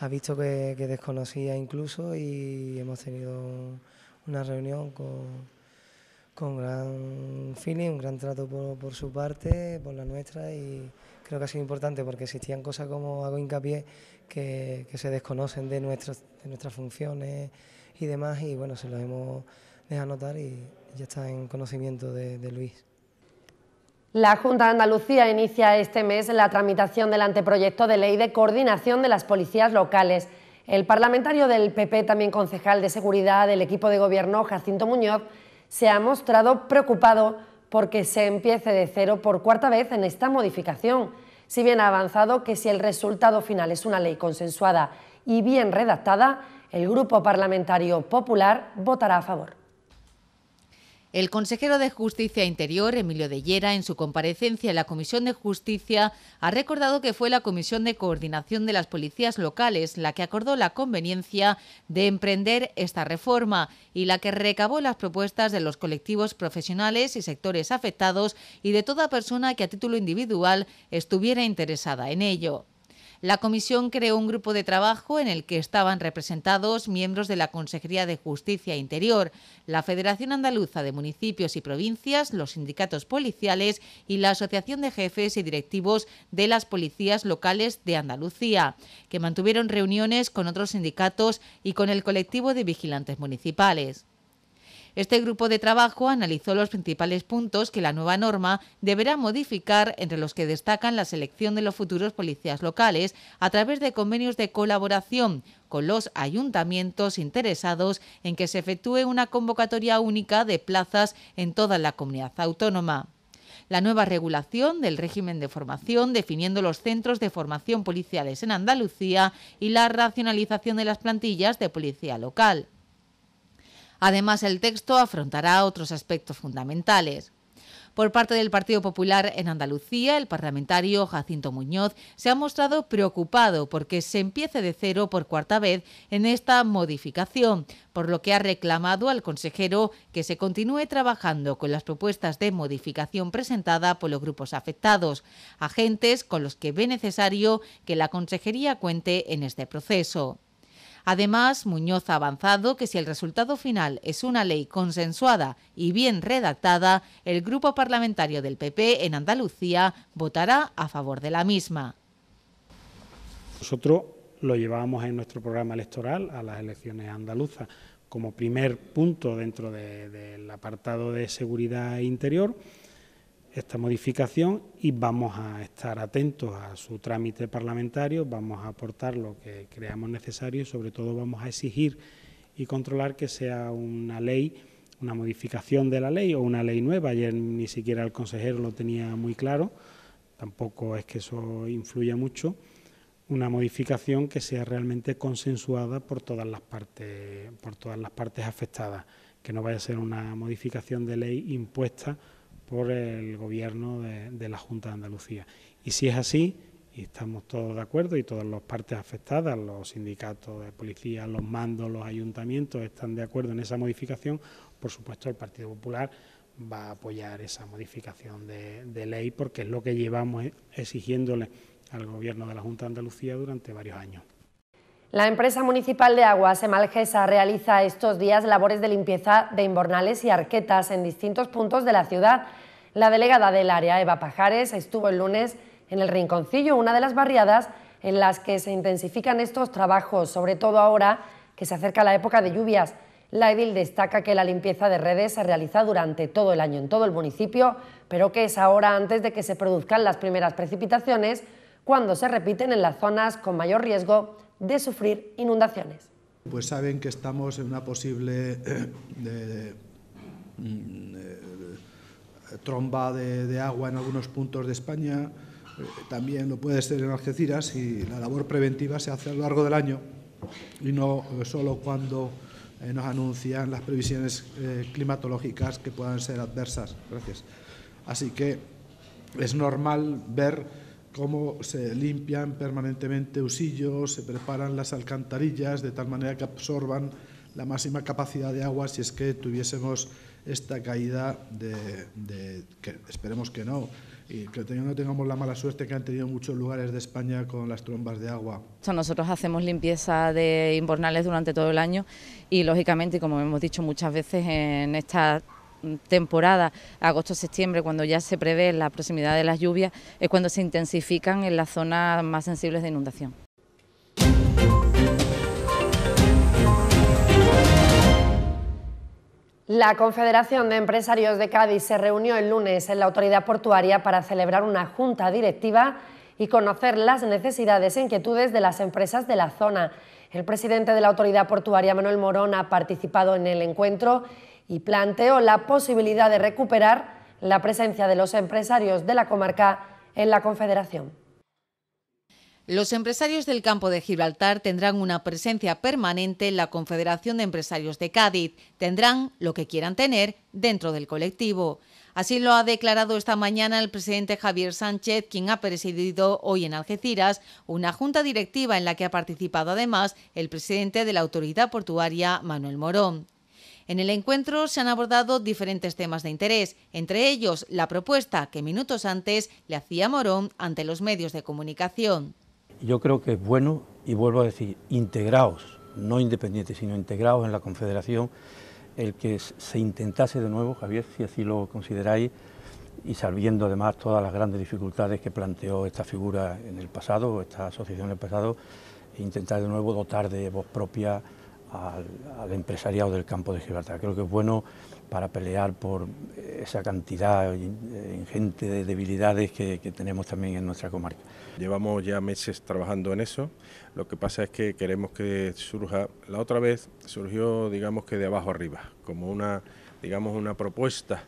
Speaker 12: ha, visto que desconocía incluso y hemos tenido una reunión con con gran feeling, un gran trato por, su parte, por la nuestra y creo que ha sido importante porque existían cosas como hago hincapié que, se desconocen de, nuestras funciones y demás y bueno, se los hemos dejado notar y ya está en conocimiento de, de Luis.
Speaker 1: La Junta de Andalucía inicia este mes la tramitación del anteproyecto de ley de coordinación de las policías locales. El parlamentario del PP, también concejal de Seguridad del equipo de gobierno, Jacinto Muñoz, se ha mostrado preocupado porque se empiece de cero por cuarta vez en esta modificación, si bien ha avanzado que si el resultado final es una ley consensuada y bien redactada, el Grupo Parlamentario Popular votará a favor. El consejero de Justicia Interior, Emilio de Llera, en su
Speaker 8: comparecencia en la Comisión de Justicia, ha recordado que fue la Comisión de Coordinación de las Policías Locales la que acordó la conveniencia de emprender esta reforma y la que recabó las propuestas de los colectivos profesionales y sectores afectados y de toda persona que a título individual estuviera interesada en ello. La comisión creó un grupo de trabajo en el que estaban representados miembros de la Consejería de Justicia e Interior, la Federación Andaluza de Municipios y Provincias, los sindicatos policiales y la Asociación de Jefes y Directivos de las Policías Locales de Andalucía, que mantuvieron reuniones con otros sindicatos y con el colectivo de vigilantes municipales. Este grupo de trabajo analizó los principales puntos que la nueva norma deberá modificar, entre los que destacan la selección de los futuros policías locales a través de convenios de colaboración con los ayuntamientos interesados en que se efectúe una convocatoria única de plazas en toda la comunidad autónoma la nueva regulación del régimen de formación, definiendo los centros de formación policiales en Andalucía y la racionalización de las plantillas de policía local. Además, el texto afrontará otros aspectos fundamentales. Por parte del Partido Popular en Andalucía, el parlamentario Jacinto Muñoz se ha mostrado preocupado porque se empiece de cero por cuarta vez en esta modificación, por lo que ha reclamado al consejero que se continúe trabajando con las propuestas de modificación presentada por los grupos afectados, agentes con los que ve necesario que la consejería cuente en este proceso. Además, Muñoz ha avanzado que si el resultado final es una ley consensuada y bien redactada, el grupo parlamentario del PP en Andalucía votará a favor de la misma.
Speaker 12: Nosotros lo llevábamos en nuestro programa electoral a las elecciones andaluzas como primer punto dentro del apartado de seguridad interior esta modificación y vamos a estar atentos a su trámite parlamentario, vamos a aportar lo que creamos necesario y sobre todo vamos a exigir y controlar que sea una ley, una modificación de la ley o una ley nueva. Ayer ni siquiera el consejero lo tenía muy claro, tampoco es que eso influya mucho, una modificación que sea realmente consensuada por todas las partes, por todas las partes afectadas, que no vaya a ser una modificación de ley impuesta por el gobierno de, la Junta de Andalucía. Y si es así, y estamos todos de acuerdo y todas las partes afectadas, los sindicatos de policía, los mandos, los ayuntamientos están de acuerdo en esa modificación, por supuesto el Partido Popular va a apoyar esa modificación de ley porque es lo que llevamos exigiéndole al gobierno de la Junta de Andalucía durante varios años.
Speaker 1: La empresa municipal de aguas Emalgesa realiza estos días labores de limpieza de invernales y arquetas en distintos puntos de la ciudad. La delegada del área, Eva Pajares, estuvo el lunes en el Rinconcillo, una de las barriadas en las que se intensifican estos trabajos, sobre todo ahora que se acerca la época de lluvias. La edil destaca que la limpieza de redes se realiza durante todo el año en todo el municipio, pero que es ahora antes de que se produzcan las primeras precipitaciones, cuando se repiten en las zonas con mayor riesgo de sufrir inundaciones.
Speaker 5: Pues saben que estamos en una posible eh, mm, eh, tromba de, agua en algunos puntos de España, eh, también lo puede ser en Algeciras y la labor preventiva se hace a lo largo del año y no solo cuando nos anuncian las previsiones climatológicas que puedan ser adversas. Gracias. Así que es normal ver cómo se limpian permanentemente usillos, se preparan las alcantarillas de tal manera que absorban la máxima capacidad de agua si es que tuviésemos esta caída de, que esperemos que no, y que no tengamos la mala suerte que han tenido muchos lugares de España con las trombas de agua.
Speaker 4: Nosotros hacemos limpieza de invernales durante todo el año y lógicamente, como hemos dicho muchas veces, en esta... Mm, temporada, agosto-septiembre, cuando ya se prevé la proximidad de las lluvias, es cuando se intensifican en las zonas más sensibles de inundación.
Speaker 1: La Confederación de Empresarios de Cádiz se reunió el lunes en la autoridad portuaria para celebrar una junta directiva y conocer las necesidades e inquietudes de las empresas de la zona. El presidente de la autoridad portuaria, Manuel Morón, ha participado en el encuentro y planteó la posibilidad de recuperar la presencia de los empresarios de la comarca en la Confederación. Los empresarios del campo
Speaker 8: de Gibraltar tendrán una presencia permanente en la Confederación de Empresarios de Cádiz. Tendrán lo que quieran tener dentro del colectivo. Así lo ha declarado esta mañana el presidente Javier Sánchez, quien ha presidido hoy en Algeciras una junta directiva en la que ha participado además el presidente de la autoridad portuaria, Manuel Morón. En el encuentro se han abordado diferentes temas de interés, entre ellos la propuesta que minutos antes le hacía Morón ante los medios de comunicación.
Speaker 11: Yo creo que es bueno, y vuelvo a decir, integrados, no independientes, sino integrados en la Confederación, el que se intentase de nuevo, Javier, si así lo consideráis, y sabiendo además todas las grandes dificultades que planteó esta figura en el pasado, esta asociación en el pasado, e intentar de nuevo dotar de voz propia al, empresariado del campo de Gibraltar. Creo que es bueno para pelear por esa cantidad eh, gente de debilidades que, tenemos también en nuestra comarca. Llevamos ya meses trabajando en eso, lo que pasa es que queremos que surja, la otra vez surgió digamos que de abajo arriba, como una, digamos una propuesta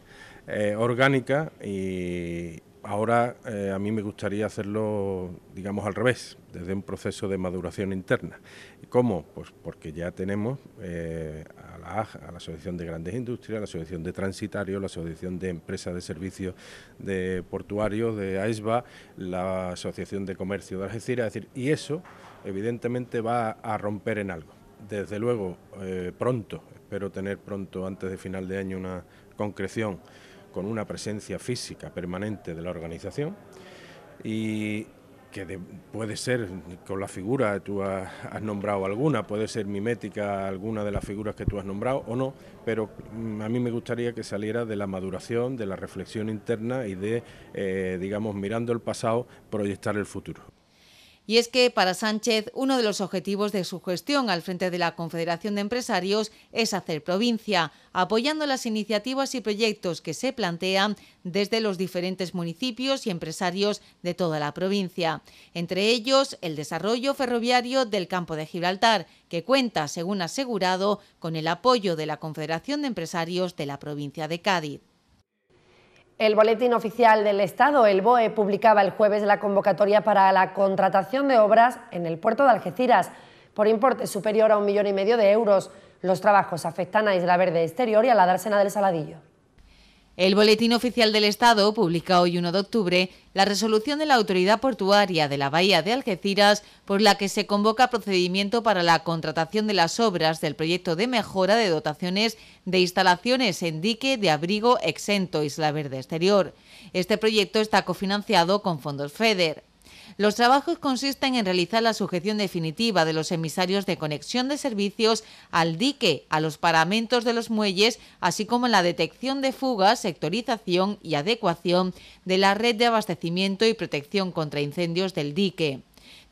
Speaker 11: eh, orgánica y, Ahora eh, a mí me gustaría hacerlo, digamos, al revés, desde un proceso de maduración interna. ¿Cómo? Pues porque ya tenemos eh, a la AG, a la Asociación de Grandes Industrias, la Asociación de Transitarios, la Asociación de Empresas de Servicios de Portuarios, de AESBA, la Asociación de Comercio de Algeciras, es decir, y eso evidentemente va a romper en algo. Desde luego, eh, pronto, espero tener pronto, antes de final de año, una concreción con una presencia física permanente de la organización y que puede ser con la figura, tú has, nombrado alguna, puede ser mimética alguna de las figuras que tú has nombrado o no, pero mm, a mí me gustaría que saliera de la maduración, de la reflexión interna y de, eh, digamos, mirando el pasado, proyectar el futuro.
Speaker 8: Y es que para Sánchez uno de los objetivos de su gestión al frente de la Confederación de Empresarios es hacer provincia, apoyando las iniciativas y proyectos que se plantean desde los diferentes municipios y empresarios de toda la provincia. Entre ellos, el desarrollo ferroviario del campo de Gibraltar, que cuenta, según asegurado, con el apoyo de la Confederación de Empresarios de la provincia de Cádiz.
Speaker 1: El Boletín Oficial del Estado, el BOE, publicaba el jueves la convocatoria para la contratación de obras en el puerto de Algeciras por importe superior a un millón y medio de euros. Los trabajos afectan a Isla Verde Exterior y a la dársena del Saladillo.
Speaker 8: El Boletín Oficial del Estado publica hoy 1 de octubre la resolución de la Autoridad Portuaria de la Bahía de Algeciras por la que se convoca procedimiento para la contratación de las obras del proyecto de mejora de dotaciones de instalaciones en dique de abrigo exento Isla Verde Exterior. Este proyecto está cofinanciado con fondos FEDER. Los trabajos consisten en realizar la sujeción definitiva de los emisarios de conexión de servicios al dique, a los paramentos de los muelles, así como en la detección de fugas, sectorización y adecuación de la red de abastecimiento y protección contra incendios del dique.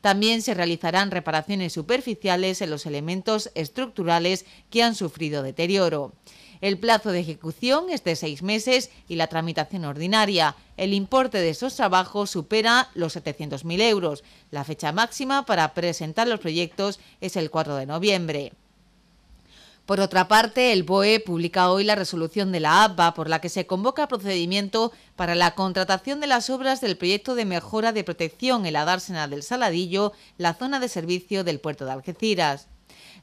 Speaker 8: También se realizarán reparaciones superficiales en los elementos estructurales que han sufrido deterioro. El plazo de ejecución es de seis meses y la tramitación ordinaria. El importe de esos trabajos supera los 700.000 euros. La fecha máxima para presentar los proyectos es el 4 de noviembre. Por otra parte, el BOE publica hoy la resolución de la APA por la que se convoca procedimiento para la contratación de las obras del proyecto de mejora de protección en la dársena del Saladillo, la zona de servicio del puerto de Algeciras.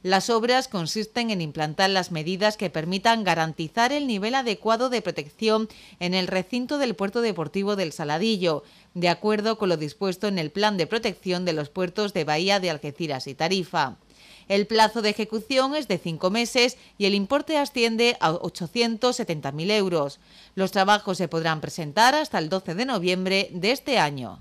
Speaker 8: Las obras consisten en implantar las medidas que permitan garantizar el nivel adecuado de protección en el recinto del puerto deportivo del Saladillo, de acuerdo con lo dispuesto en el Plan de Protección de los Puertos de Bahía de Algeciras y Tarifa. El plazo de ejecución es de cinco meses y el importe asciende a 870.000 euros. Los trabajos se podrán presentar hasta el 12 de noviembre
Speaker 1: de este año.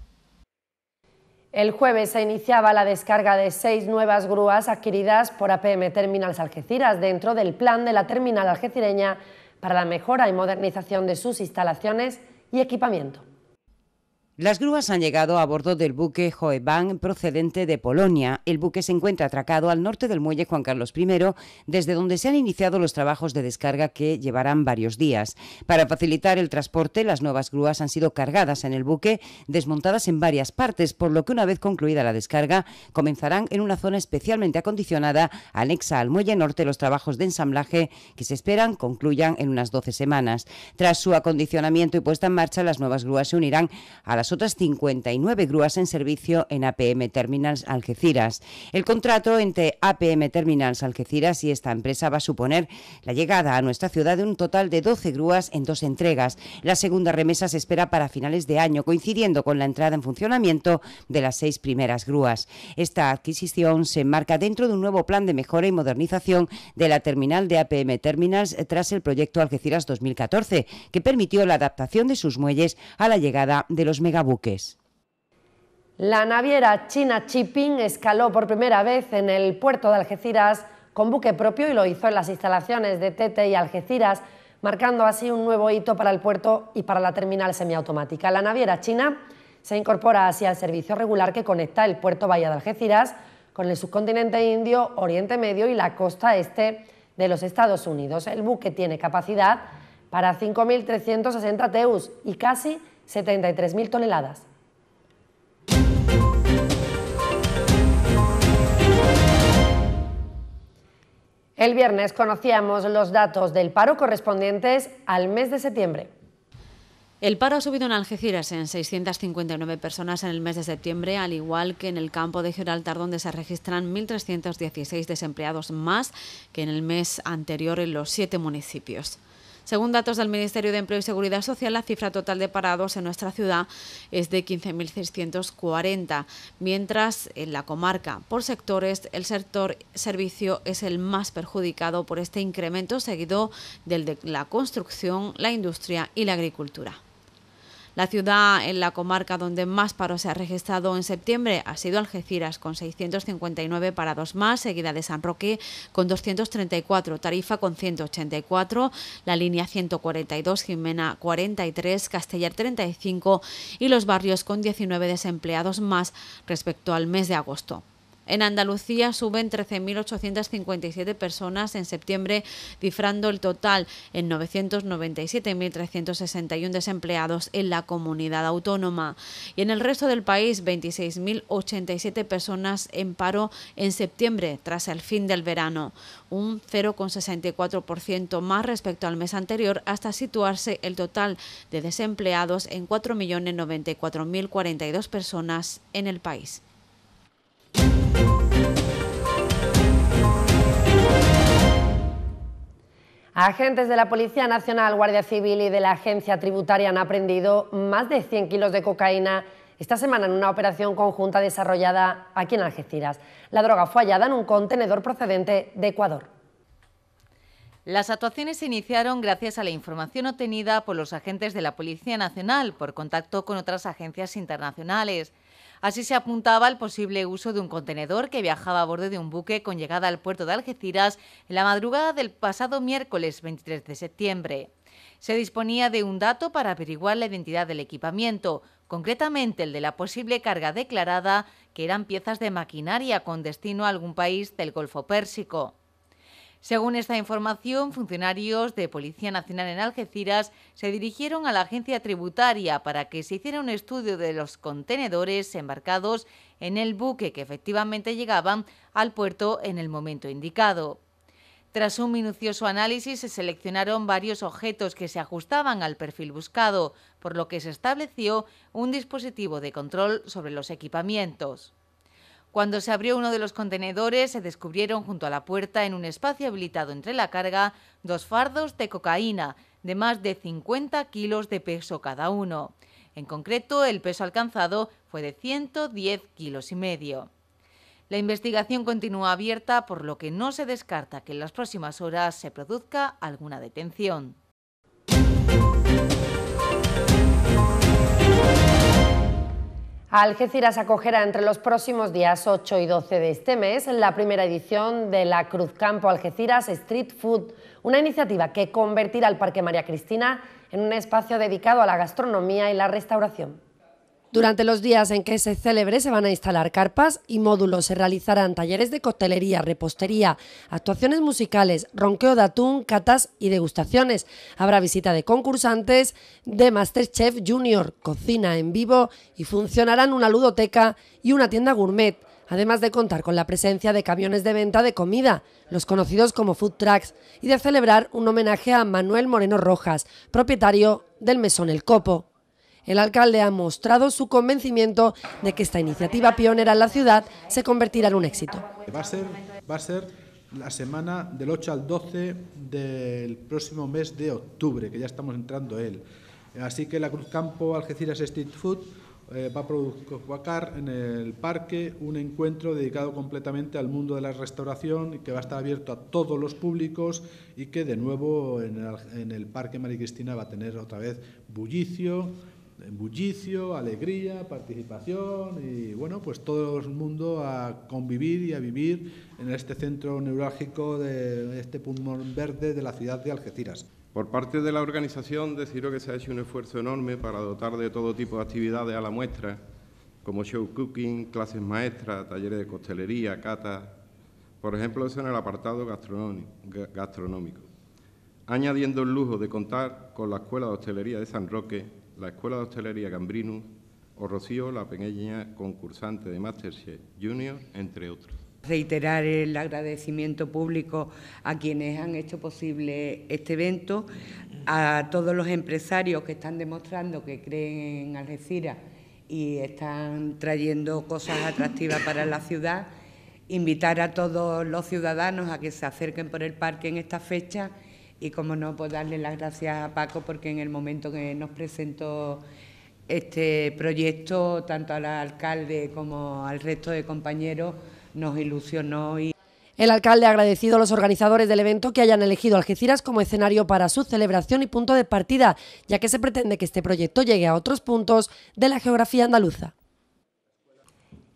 Speaker 1: El jueves se iniciaba la descarga de seis nuevas grúas adquiridas por APM Terminals Algeciras dentro del plan de la terminal algecireña para la mejora y modernización de sus instalaciones y equipamiento.
Speaker 7: Las grúas han llegado a bordo del buque Hoeban, procedente de Polonia. El buque se encuentra atracado al norte del muelle Juan Carlos I, desde donde se han iniciado los trabajos de descarga que llevarán varios días. Para facilitar el transporte, las nuevas grúas han sido cargadas en el buque, desmontadas en varias partes, por lo que una vez concluida la descarga, comenzarán en una zona especialmente acondicionada anexa al muelle norte los trabajos de ensamblaje que se esperan concluyan en unas 12 semanas. Tras su acondicionamiento y puesta en marcha, las nuevas grúas se unirán a las otras 59 grúas en servicio en APM Terminals Algeciras. El contrato entre APM Terminals Algeciras y esta empresa va a suponer la llegada a nuestra ciudad de un total de 12 grúas en dos entregas. La segunda remesa se espera para finales de año, coincidiendo con la entrada en funcionamiento de las seis primeras grúas. Esta adquisición se enmarca dentro de un nuevo plan de mejora y modernización de la terminal de APM Terminals tras el proyecto Algeciras 2014, que permitió la adaptación de sus muelles a la llegada de los megas buques.
Speaker 1: La naviera China Chipping escaló por primera vez en el puerto de Algeciras con buque propio y lo hizo en las instalaciones de Tete y Algeciras, marcando así un nuevo hito para el puerto y para la terminal semiautomática. La naviera china se incorpora así al servicio regular que conecta el puerto Bahía de Algeciras con el subcontinente indio, Oriente Medio y la costa este de los Estados Unidos. El buque tiene capacidad para 5.360 teus y casi 73.000 toneladas. El viernes conocíamos los datos del paro correspondientes al mes de septiembre.
Speaker 4: El paro ha subido en Algeciras en 659 personas en el mes de septiembre, al igual que en el campo de Gibraltar, donde se registran 1.316 desempleados más que en el mes anterior en los siete municipios. Según datos del Ministerio de Empleo y Seguridad Social, la cifra total de parados en nuestra ciudad es de 15.640, mientras en la comarca, por sectores, el sector servicio es el más perjudicado por este incremento seguido del de la construcción, la industria y la agricultura. La ciudad en la comarca donde más paros se ha registrado en septiembre ha sido Algeciras, con 659 parados más, seguida de San Roque, con 234, Tarifa con 184, la línea 142, Jimena 43, Castellar 35 y los barrios con 19 desempleados más respecto al mes de agosto. En Andalucía suben 13.857 personas en septiembre, cifrando el total en 997.361 desempleados en la comunidad autónoma. Y en el resto del país, 26.087 personas en paro en septiembre, tras el fin del verano, un 0,64% más respecto al mes anterior, hasta situarse el total de desempleados en 4.094.042 personas en el país.
Speaker 1: Agentes de la Policía Nacional, Guardia Civil y de la Agencia Tributaria han aprendido más de 100 kilos de cocaína esta semana en una operación conjunta desarrollada aquí en Algeciras. La droga fue hallada en un contenedor procedente de Ecuador.
Speaker 8: Las actuaciones se iniciaron gracias a la información obtenida por los agentes de la Policía Nacional por contacto con otras agencias internacionales. Así se apuntaba el posible uso de un contenedor que viajaba a bordo de un buque con llegada al puerto de Algeciras en la madrugada del pasado miércoles 23 de septiembre. Se disponía de un dato para averiguar la identidad del equipamiento, concretamente el de la posible carga declarada, que eran piezas de maquinaria con destino a algún país del Golfo Pérsico. Según esta información, funcionarios de Policía Nacional en Algeciras se dirigieron a la agencia tributaria para que se hiciera un estudio de los contenedores embarcados en el buque que efectivamente llegaban al puerto en el momento indicado. Tras un minucioso análisis se seleccionaron varios objetos que se ajustaban al perfil buscado, por lo que se estableció un dispositivo de control sobre los equipamientos. Cuando se abrió uno de los contenedores, se descubrieron junto a la puerta, en un espacio habilitado entre la carga, dos fardos de cocaína de más de 50 kilos de peso cada uno. En concreto, el peso alcanzado fue de 110 kilos y medio. La investigación continúa abierta, por lo que no se descarta que en las próximas horas se produzca alguna
Speaker 1: detención. Algeciras acogerá entre los próximos días 8 y 12 de este mes la primera edición de la Cruzcampo Algeciras Street Food, una iniciativa que convertirá el Parque María Cristina en un espacio dedicado a la gastronomía y la restauración. Durante los días en que se celebre se van a instalar carpas y módulos, se realizarán talleres de coctelería, repostería, actuaciones musicales, ronqueo de atún, catas y degustaciones. Habrá visita de concursantes de Masterchef Junior, cocina en vivo y funcionarán una ludoteca y una tienda gourmet además de contar con la presencia de camiones de venta de comida, los conocidos como food trucks, y de celebrar un homenaje a Manuel Moreno Rojas, propietario del Mesón El Copo. El alcalde ha mostrado su convencimiento de que esta iniciativa pionera en la ciudad se convertirá en un éxito.
Speaker 5: Va a ser, va a ser la semana del 8 al 12 del próximo mes de octubre, que ya estamos entrando él. Así que la Cruz Campo Algeciras Street Food eh, va a provocar en el parque un encuentro dedicado completamente al mundo de la restauración y que va a estar abierto a todos los públicos y que de nuevo en el, Parque María Cristina va a tener otra vez bullicio, bullicio, alegría, participación y bueno, pues todo el mundo a convivir y a vivir en este centro neurálgico de este pulmón verde de la ciudad de Algeciras.
Speaker 11: Por parte de la organización, deciros que se ha hecho un esfuerzo enorme para dotar de todo tipo de actividades a la muestra, como show cooking, clases maestras, talleres de costelería, catas, por ejemplo, eso en el apartado gastronómico. Añadiendo el lujo de contar con la Escuela de Hostelería de San Roque, la Escuela de Hostelería Gambrinus o Rocío, la pequeña concursante de Masterchef Junior, entre otros.
Speaker 7: Reiterar el agradecimiento público a quienes han hecho posible este evento, a todos los empresarios que están demostrando que creen en Algeciras y están trayendo cosas atractivas para la ciudad. Invitar a todos los ciudadanos a que se acerquen por el parque en esta fecha y como no, pues darle las gracias a Paco porque en el momento que nos presentó este proyecto, tanto al alcalde como al resto de compañeros, nos ilusionó
Speaker 1: el alcalde ha agradecido a los organizadores del evento que hayan elegido Algeciras como escenario para su celebración y punto de partida, ya que se pretende que este proyecto llegue a otros puntos de la geografía andaluza.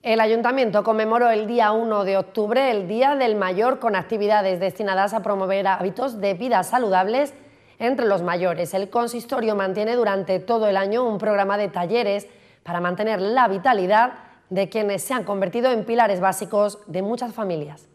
Speaker 1: El ayuntamiento conmemoró el día 1 de octubre, el Día del Mayor, con actividades destinadas a promover hábitos de vida saludables entre los mayores. El consistorio mantiene durante todo el año un programa de talleres para mantener la vitalidad de quienes se han convertido en pilares básicos de muchas familias.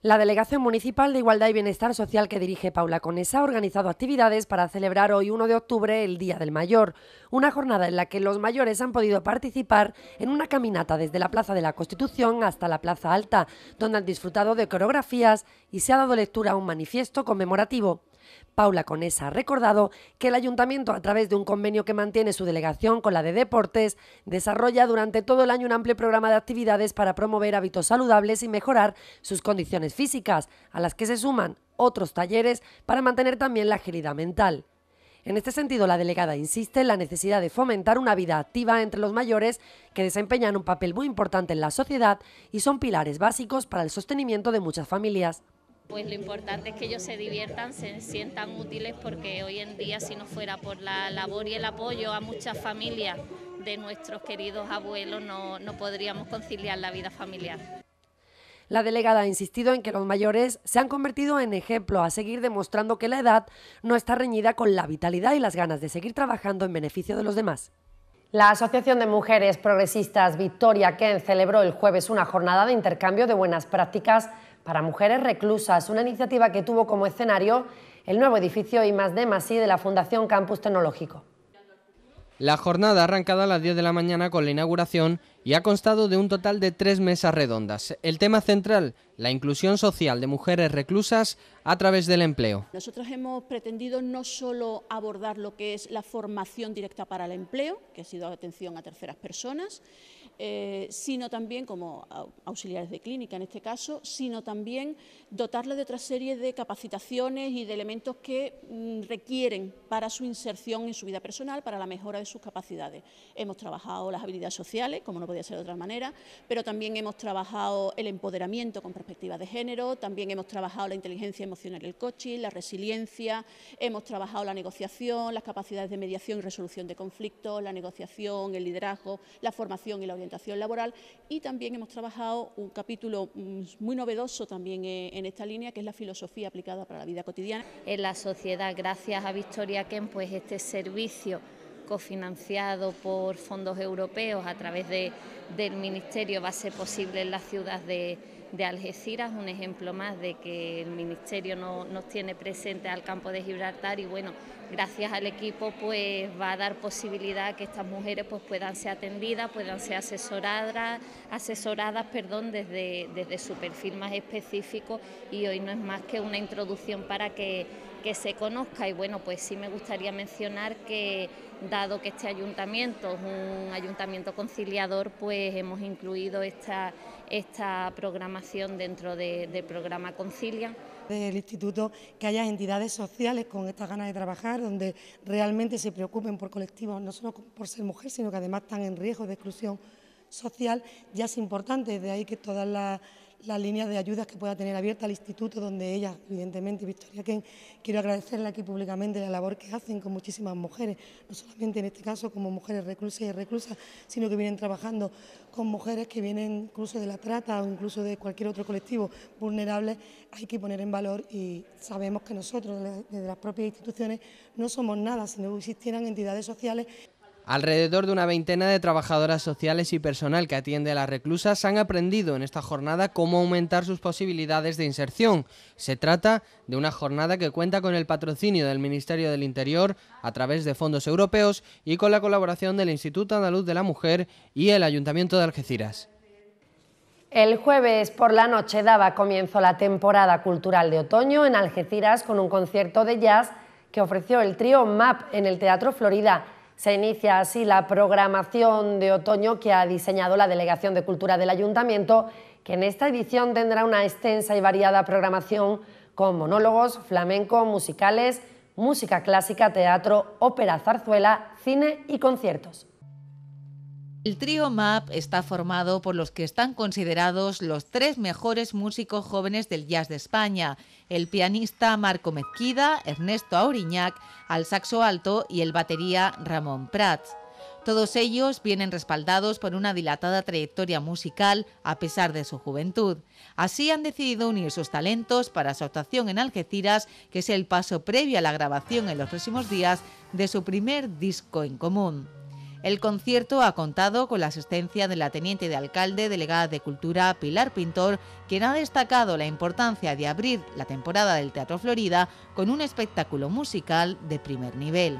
Speaker 1: La Delegación Municipal de Igualdad y Bienestar Social que dirige Paula Conesa ha organizado actividades para celebrar hoy 1 de octubre el Día del Mayor, una jornada en la que los mayores han podido participar en una caminata desde la Plaza de la Constitución hasta la Plaza Alta, donde han disfrutado de coreografías y se ha dado lectura a un manifiesto conmemorativo. Paula Conesa ha recordado que el ayuntamiento, a través de un convenio que mantiene su delegación con la de deportes, desarrolla durante todo el año un amplio programa de actividades para promover hábitos saludables y mejorar sus condiciones físicas, a las que se suman otros talleres para mantener también la agilidad mental. En este sentido, la delegada insiste en la necesidad de fomentar una vida activa entre los mayores que desempeñan un papel muy importante en la sociedad y son pilares básicos para el sostenimiento de muchas familias
Speaker 13: pues lo importante es que ellos se diviertan, se sientan útiles, porque hoy en día, si no fuera por la labor y el apoyo a muchas familias de nuestros queridos abuelos, no, podríamos conciliar la vida familiar.
Speaker 1: La delegada ha insistido en que los mayores se han convertido en ejemplo a seguir demostrando que la edad no está reñida con la vitalidad y las ganas de seguir trabajando en beneficio de los demás. La Asociación de Mujeres Progresistas Victoria Ken celebró el jueves una jornada de intercambio de buenas prácticas para mujeres reclusas, una iniciativa que tuvo como escenario el nuevo edificio I más D más I de la Fundación Campus Tecnológico.
Speaker 6: La jornada ha arrancado a las 10 de la mañana con la inauguración y ha constado de un total de tres mesas redondas. El tema central, la inclusión social de mujeres reclusas a través del empleo.
Speaker 9: Nosotros hemos pretendido no solo abordar lo que es la formación directa para el empleo, que ha sido atención a terceras personas, eh, sino también como auxiliares de clínica en este caso, sino también dotarle de otra serie de capacitaciones y de elementos que mm, requieren para su inserción en su vida personal, para la mejora de sus capacidades. Hemos trabajado las habilidades sociales, como no podía ser de otra manera, pero también hemos trabajado el empoderamiento con perspectiva de género, también hemos trabajado la inteligencia emocional el coaching, la resiliencia, hemos trabajado la negociación, las capacidades de mediación y resolución de conflictos, la negociación, el liderazgo, la formación y la orientación laboral y también hemos trabajado un capítulo mm, muy novedoso también eh, en esta línea, que es la filosofía aplicada para la vida cotidiana. En la sociedad,
Speaker 13: gracias a Victoria Ken, pues este servicio cofinanciado por fondos europeos a través de, del Ministerio va a ser posible en la ciudad de de Algeciras, un ejemplo más de que el Ministerio no, nos tiene presente al campo de Gibraltar y bueno, gracias al equipo pues va a dar posibilidad a que estas mujeres pues puedan ser atendidas, puedan ser asesoradas, asesoradas perdón, desde, desde su perfil más específico y hoy no es más que una introducción para que, que se conozca y bueno, pues sí me gustaría mencionar que dado que este ayuntamiento es un ayuntamiento conciliador, pues hemos incluido esta, esta programación dentro del programa Concilia.
Speaker 1: Del instituto que haya entidades sociales con estas ganas de trabajar, donde realmente se preocupen por colectivos, no solo por ser mujer, sino que además están en riesgo de exclusión social, ya es importante, de ahí que todas las las líneas de ayudas que pueda tener abierta el instituto, donde ella, evidentemente, Victoria Ken, quiero agradecerle aquí públicamente la labor que hacen con muchísimas mujeres, no solamente en este caso como mujeres reclusas y reclusas, sino que vienen trabajando con mujeres que vienen incluso de la trata o incluso de cualquier otro colectivo vulnerable, hay que poner en valor y sabemos que nosotros, desde las propias instituciones, no somos nada si no existieran entidades sociales.
Speaker 6: Alrededor de una veintena de trabajadoras sociales y personal que atiende a las reclusas han aprendido en esta jornada cómo aumentar sus posibilidades de inserción. Se trata de una jornada que cuenta con el patrocinio del Ministerio del Interior a través de fondos europeos y con la colaboración del Instituto Andaluz de la Mujer y el Ayuntamiento de Algeciras.
Speaker 1: El jueves por la noche daba comienzo la temporada cultural de otoño en Algeciras con un concierto de jazz que ofreció el trío MAP en el Teatro Florida se inicia así la programación de otoño que ha diseñado la Delegación de Cultura del Ayuntamiento, que en esta edición tendrá una extensa y variada programación con monólogos, flamenco, musicales, música clásica, teatro, ópera, zarzuela, cine y conciertos.
Speaker 8: El trío MAP está formado por los que están considerados los tres mejores músicos jóvenes del jazz de España, el pianista Marco Mezquida, Ernesto Auriñac, al saxo alto y el batería Ramón Prats. Todos ellos vienen respaldados por una dilatada trayectoria musical a pesar de su juventud. Así han decidido unir sus talentos para su actuación en Algeciras, que es el paso previo a la grabación en los próximos días de su primer disco en común. El concierto ha contado con la asistencia de la teniente de alcalde delegada de Cultura, Pilar Pintor, quien ha destacado la importancia de abrir la temporada del Teatro Florida con un espectáculo musical de primer nivel.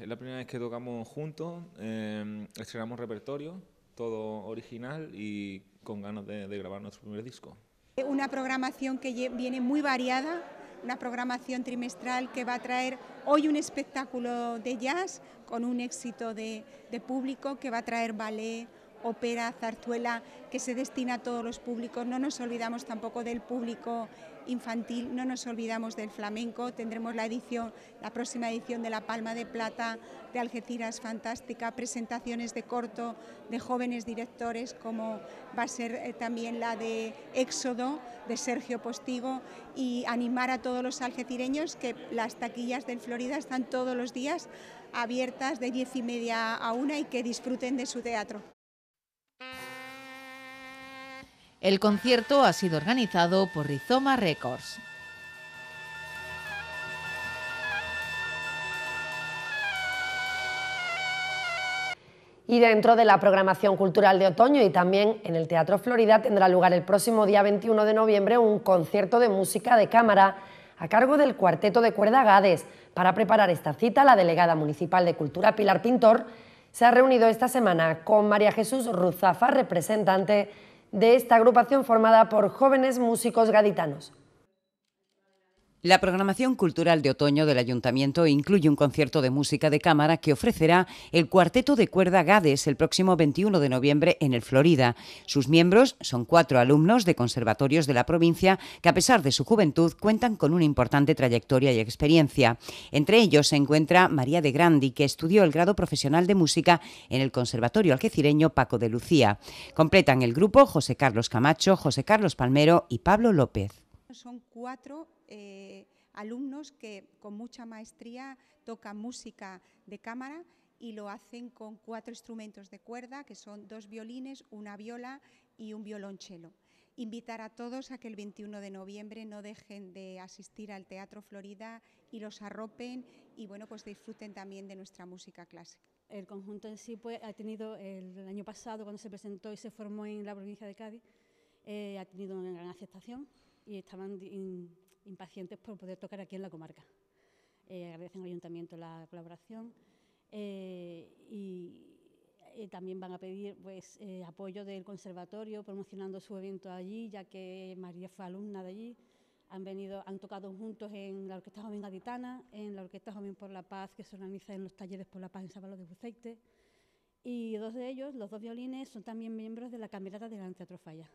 Speaker 6: Es la primera vez que tocamos juntos, eh, estrenamos repertorio, todo original y con ganas de, de grabar nuestro primer
Speaker 3: disco.
Speaker 10: Una programación que viene muy variada una programación trimestral que va a traer hoy un espectáculo de jazz con un éxito de, público, que va a traer ballet, ópera, zarzuela, que se destina a todos los públicos. No nos olvidamos tampoco del público infantil, no nos olvidamos del flamenco, tendremos la edición, la próxima edición de La Palma de Plata, de Algeciras Fantástica, presentaciones de corto de jóvenes directores como va a ser eh, también la de Éxodo de Sergio Postigo y animar a todos los algecireños que las taquillas del Florida están todos los días abiertas de diez y media a una y que disfruten de su teatro.
Speaker 8: El concierto ha sido organizado por Rizoma Records.
Speaker 1: Y dentro de la programación cultural de otoño y también en el Teatro Florida tendrá lugar el próximo día 21 de noviembre un concierto de música de cámara a cargo del Cuarteto de Cuerda Gades. Para preparar esta cita, la delegada municipal de Cultura Pilar Pintor se ha reunido esta semana con María Jesús Ruzafa, representante de esta agrupación formada por jóvenes músicos gaditanos.
Speaker 7: La programación cultural de otoño del ayuntamiento incluye un concierto de música de cámara que ofrecerá el cuarteto de cuerda Gades el próximo 21 de noviembre en el Florida. Sus miembros son cuatro alumnos de conservatorios de la provincia que a pesar de su juventud cuentan con una importante trayectoria y experiencia. Entre ellos se encuentra María de Grandi, que estudió el grado profesional de música en el Conservatorio Algecireño Paco de Lucía. Completan el grupo José Carlos Camacho, José Carlos Palmero y Pablo López.
Speaker 10: Son cuatro eh, alumnos que con mucha maestría tocan música de cámara y lo hacen con cuatro instrumentos de cuerda, que son dos violines, una viola y un violonchelo. Invitar a todos a que el 21 de noviembre no dejen de asistir al Teatro Florida y
Speaker 4: los arropen y bueno, pues disfruten también de nuestra música clásica. El conjunto en sí pues, ha tenido el, año pasado cuando se presentó y se formó en la provincia de Cádiz, eh, ha tenido una gran aceptación y estaban impacientes por poder tocar aquí en la comarca. Eh, agradecen al ayuntamiento la colaboración eh, y eh, también van a pedir pues, eh, apoyo del conservatorio promocionando su evento allí, ya que María fue alumna de allí. Han, venido, han tocado juntos en la Orquesta Joven Gaditana, en la Orquesta Joven por la Paz, que se organiza en los talleres por la Paz en Sábalo de Buceite y dos de ellos, los dos violines, son también miembros
Speaker 7: de la Camerata de Teatro Falla".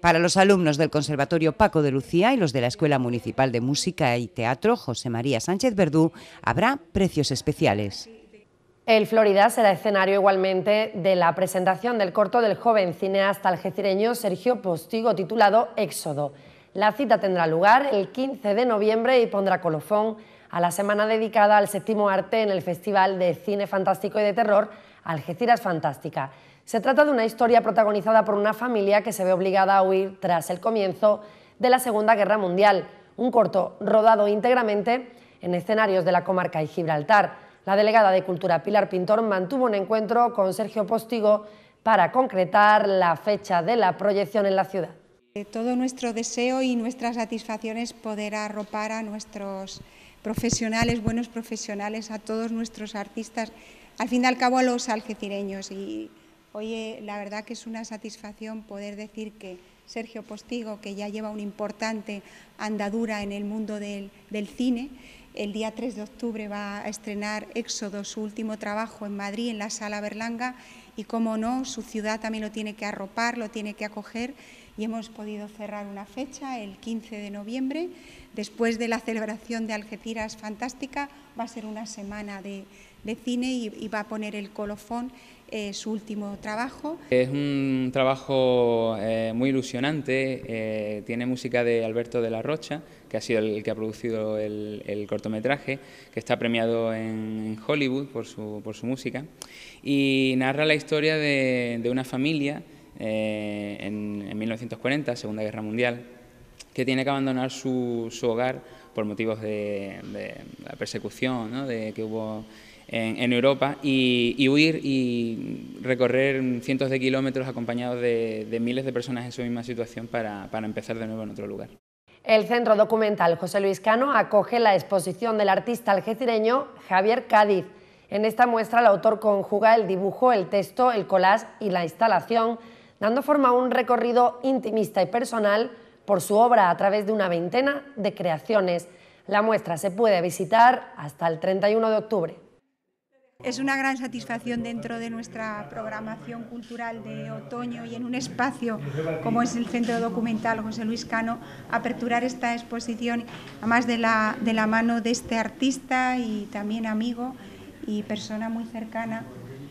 Speaker 7: Para los alumnos del Conservatorio Paco de Lucía y los de la Escuela Municipal de Música y Teatro José María Sánchez Verdú, habrá precios especiales.
Speaker 1: El Florida será escenario igualmente de la presentación del corto del joven cineasta algecireño Sergio Postigo titulado Éxodo. La cita tendrá lugar el 15 de noviembre y pondrá colofón a la semana dedicada al séptimo arte en el Festival de Cine Fantástico y de Terror Algeciras Fantástica. Se trata de una historia protagonizada por una familia que se ve obligada a huir tras el comienzo de la Segunda Guerra Mundial, un corto rodado íntegramente en escenarios de la comarca y Gibraltar. La delegada de Cultura Pilar Pintor mantuvo un encuentro con Sergio Postigo para concretar la fecha de la proyección en la ciudad.
Speaker 10: Eh, todo nuestro deseo y nuestra satisfacción es poder arropar a nuestros profesionales, buenos profesionales, a todos nuestros artistas al fin y al cabo a los algecireños. Y oye, la verdad que es una satisfacción poder decir que Sergio Postigo, que ya lleva una importante andadura en el mundo del, cine, el día 3 de octubre va a estrenar Éxodo, su último trabajo en Madrid, en la Sala Berlanga, y como no, su ciudad también lo tiene que arropar, lo tiene que acoger, y hemos podido cerrar una fecha, el 15 de noviembre, después de la celebración de Algeciras Fantástica, va a ser una semana de, de cine y, va a poner el colofón eh, su último trabajo.
Speaker 6: Es un trabajo eh, muy ilusionante, eh, tiene música de Alberto de la Rocha, que ha sido el, que ha producido el, cortometraje, que está premiado en, Hollywood por su, por su, música, y narra la historia de, una familia en, 1940, Segunda Guerra Mundial, que tiene que abandonar su, hogar por motivos de, la persecución de, que hubo en, Europa y, huir y recorrer cientos de kilómetros acompañados de, miles de personas en su misma situación para, para empezar de nuevo en otro lugar.
Speaker 1: El Centro Documental José Luis Cano acoge la exposición del artista algecireño Javier Cádiz. En esta muestra el autor conjuga el dibujo, el texto, el collage y la instalación, dando forma a un recorrido intimista y personal por su obra a través de una veintena de creaciones. La muestra se puede visitar hasta el 31 de octubre.
Speaker 10: Es una gran satisfacción dentro de nuestra programación cultural de otoño y en un espacio como es el Centro Documental José Luis Cano, aperturar esta exposición, además de la, de la mano de este artista y también amigo y persona muy cercana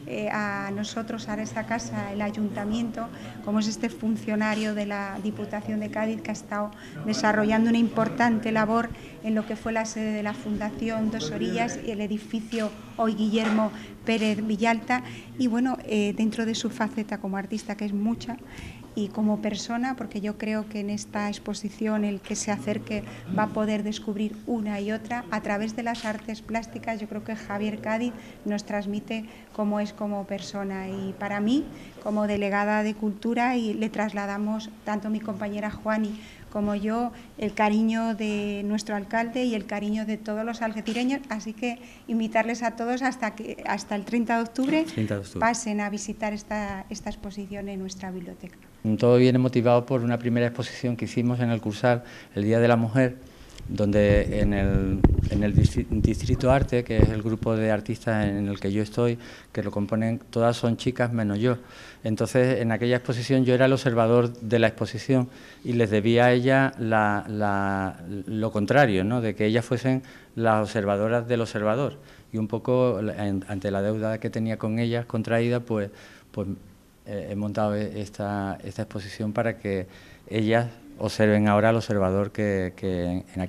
Speaker 10: eh, a nosotros, a esta casa, el ayuntamiento, como es este funcionario de la Diputación de Cádiz que ha estado desarrollando una importante labor en lo que fue la sede de la Fundación Dos Orillas, y el edificio hoy Guillermo Pérez Villalta, y bueno, eh, dentro de su faceta como artista, que es mucha, y como persona, porque yo creo que en esta exposición el que se acerque va a poder descubrir una y otra. A través de las artes plásticas yo creo que Javier Cádiz nos transmite cómo es como persona y para mí, como delegada de cultura, y le trasladamos tanto mi compañera Juani como yo, el cariño de nuestro alcalde y el cariño de todos los algetireños. Así que invitarles a todos hasta, que, hasta el 30 de, octubre, 30 de octubre pasen a visitar esta, esta exposición en nuestra biblioteca.
Speaker 6: Todo viene motivado por una primera exposición que hicimos en el Cursal el Día de la Mujer, donde en el, Distrito Arte, que es el grupo de artistas en el que yo estoy, que lo componen, todas son chicas menos yo. Entonces, en aquella exposición yo era el observador de la exposición y les debía a ella lo contrario, de que ellas fuesen las observadoras del observador. Y un poco, ante la deuda que tenía con ellas contraída, pues, pues eh, he montado esta, exposición para que ellas observen ahora al observador que, en,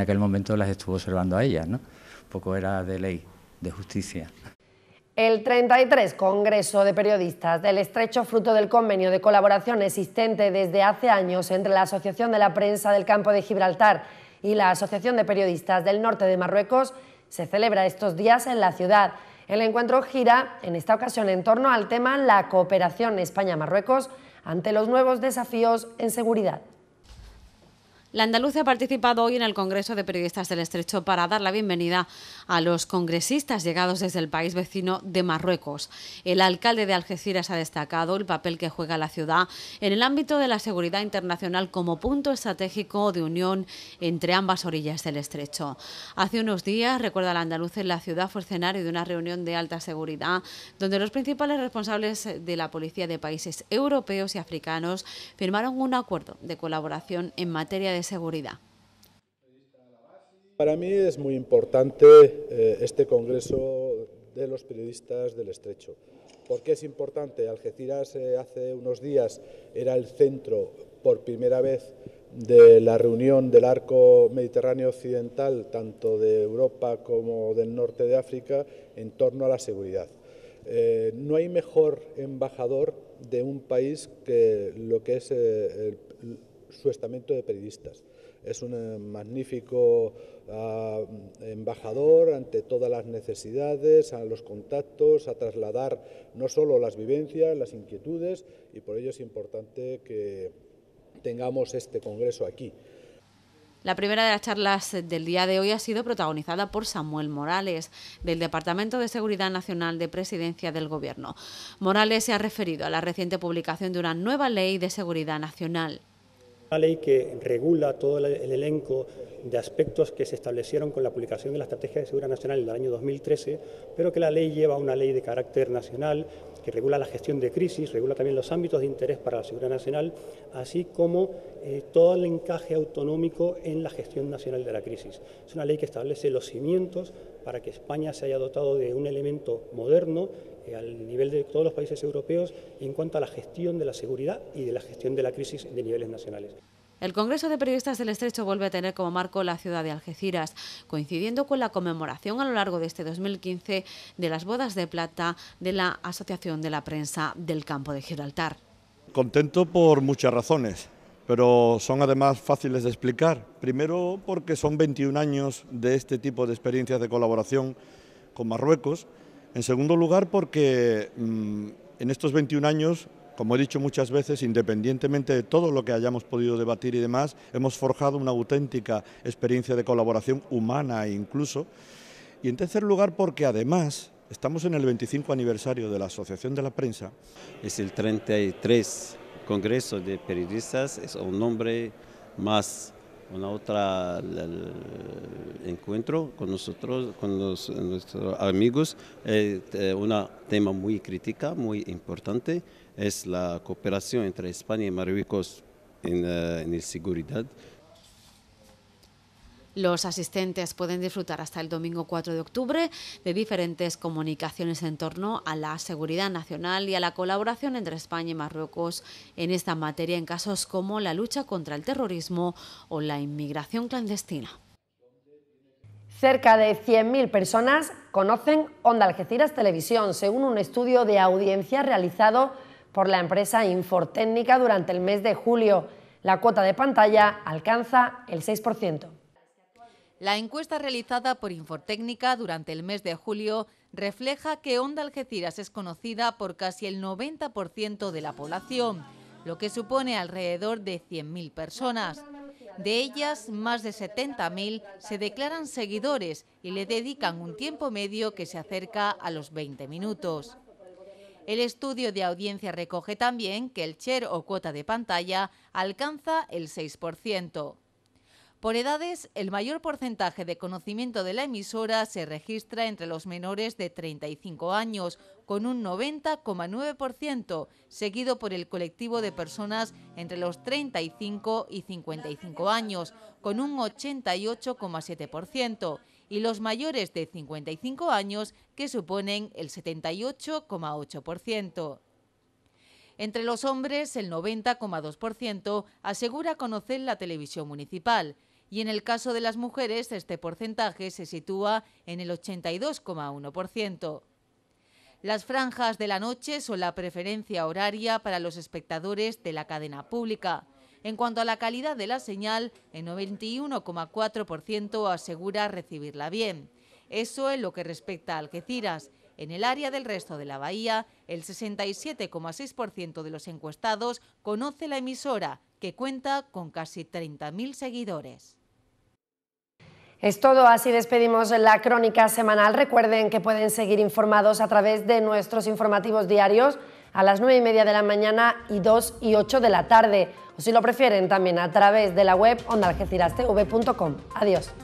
Speaker 6: aquel, momento las estuvo observando a ellas, ¿no? Un poco era de ley, de justicia.
Speaker 1: El 33 Congreso de Periodistas del Estrecho, fruto del convenio de colaboración existente desde hace años entre la Asociación de la Prensa del Campo de Gibraltar y la Asociación de Periodistas del Norte de Marruecos, se celebra estos días en la ciudad. El encuentro gira en esta ocasión en torno al tema la cooperación España-Marruecos ante los nuevos desafíos en seguridad.
Speaker 4: La andaluza ha participado hoy en el Congreso de Periodistas del Estrecho para dar la bienvenida a los congresistas llegados desde el país vecino de Marruecos. El alcalde de Algeciras ha destacado el papel que juega la ciudad en el ámbito de la seguridad internacional como punto estratégico de unión entre ambas orillas del estrecho. Hace unos días, recuerda la andaluza, en la ciudad fue escenario de una reunión de alta seguridad donde los principales responsables de la policía de países europeos y africanos firmaron un acuerdo de colaboración en materia de seguridad.
Speaker 5: Para mí es muy importante eh, este Congreso de los Periodistas del Estrecho. porque es importante? Algeciras eh, hace unos días era el centro por primera vez de la reunión del arco mediterráneo occidental, tanto de Europa como del norte de África, en torno a la seguridad. Eh, no hay mejor embajador de un país que lo que es el su estamento de periodistas. Es un eh, magnífico ah, embajador ante todas las necesidades, a los contactos, a trasladar no solo las vivencias, las inquietudes, y por ello es importante que tengamos este Congreso aquí.
Speaker 4: La primera de las charlas del día de hoy ha sido protagonizada por Samuel Morales, del Departamento de Seguridad Nacional de Presidencia del Gobierno. Morales se ha referido a la reciente publicación de una nueva ley de seguridad nacional
Speaker 12: ley que regula todo el elenco de aspectos que se establecieron con la publicación de la Estrategia de Seguridad Nacional en el año 2013, pero que la ley lleva una ley de carácter nacional que regula la gestión de crisis, regula también los ámbitos de interés para la seguridad nacional, así como eh, todo el encaje autonómico en la gestión nacional de la crisis. Es una ley que establece los cimientos para que España se haya dotado de un elemento moderno eh, al nivel de todos los países europeos en cuanto a la gestión de la seguridad y de la gestión de la crisis de niveles nacionales.
Speaker 4: El Congreso de Periodistas del Estrecho vuelve a tener como marco la ciudad de Algeciras, coincidiendo con la conmemoración a lo largo de este 2015 de las bodas de plata de la Asociación de la Prensa del Campo de Gibraltar.
Speaker 12: Contento por muchas razones, pero
Speaker 5: son además fáciles de explicar. Primero porque son 21 años de este tipo de experiencias de colaboración con Marruecos. En segundo lugar porque mm, en estos 21 años como he dicho muchas veces, independientemente de todo lo que hayamos podido debatir y demás, hemos forjado una auténtica experiencia de colaboración humana e incluso. Y en tercer lugar, porque además estamos en el 25 aniversario de la Asociación de
Speaker 12: la Prensa. Es el 33 Congreso de Periodistas, es un nombre más una otra encuentro con nosotros, con nuestros amigos, eh, eh, una tema muy crítica, muy importante es la cooperación entre España y Marruecos en, eh, seguridad.
Speaker 4: Los asistentes pueden disfrutar hasta el domingo 4 de octubre de diferentes comunicaciones en torno a la seguridad nacional y a la colaboración entre España y Marruecos en esta materia en casos como la lucha contra el terrorismo o la inmigración clandestina.
Speaker 1: Cerca de 100.000 personas conocen Onda Algeciras Televisión, según un estudio de audiencia realizado por la empresa Infortécnica durante el mes de julio. La cuota de pantalla alcanza el 6%.
Speaker 8: La encuesta realizada por Infortécnica durante el mes de julio refleja que Onda Algeciras es conocida por casi el 90% de la población, lo que supone alrededor de 100.000 personas. De ellas, más de 70.000 se declaran seguidores y le dedican un tiempo medio que se acerca a los 20 minutos. El estudio de audiencia recoge también que el share o cuota de pantalla alcanza el 6%. Por edades, el mayor porcentaje de conocimiento de la emisora se registra entre los menores de 35 años, con un 90,9%, seguido por el colectivo de personas entre los 35 y 55 años, con un 88,7% y los mayores de 55 años, que suponen el 78,8%. Entre los hombres, el 90,2% asegura conocer la televisión municipal y en el caso de las mujeres este porcentaje se sitúa en el 82,1%. Las franjas de la noche son la preferencia horaria para los espectadores de la cadena pública. En cuanto a la calidad de la señal, el 91,4% asegura recibirla bien. Eso en lo que respecta a Algeciras. En el área del resto de la bahía, el 67,6% de los encuestados conoce la emisora, que cuenta con casi 30.000 seguidores.
Speaker 1: Es todo, así despedimos la crónica semanal. Recuerden que pueden seguir informados a través de nuestros informativos diarios a las 9 y media de la mañana y 2 y 8 de la tarde o si lo prefieren también a través de la web onalgecirastv.com. Adiós.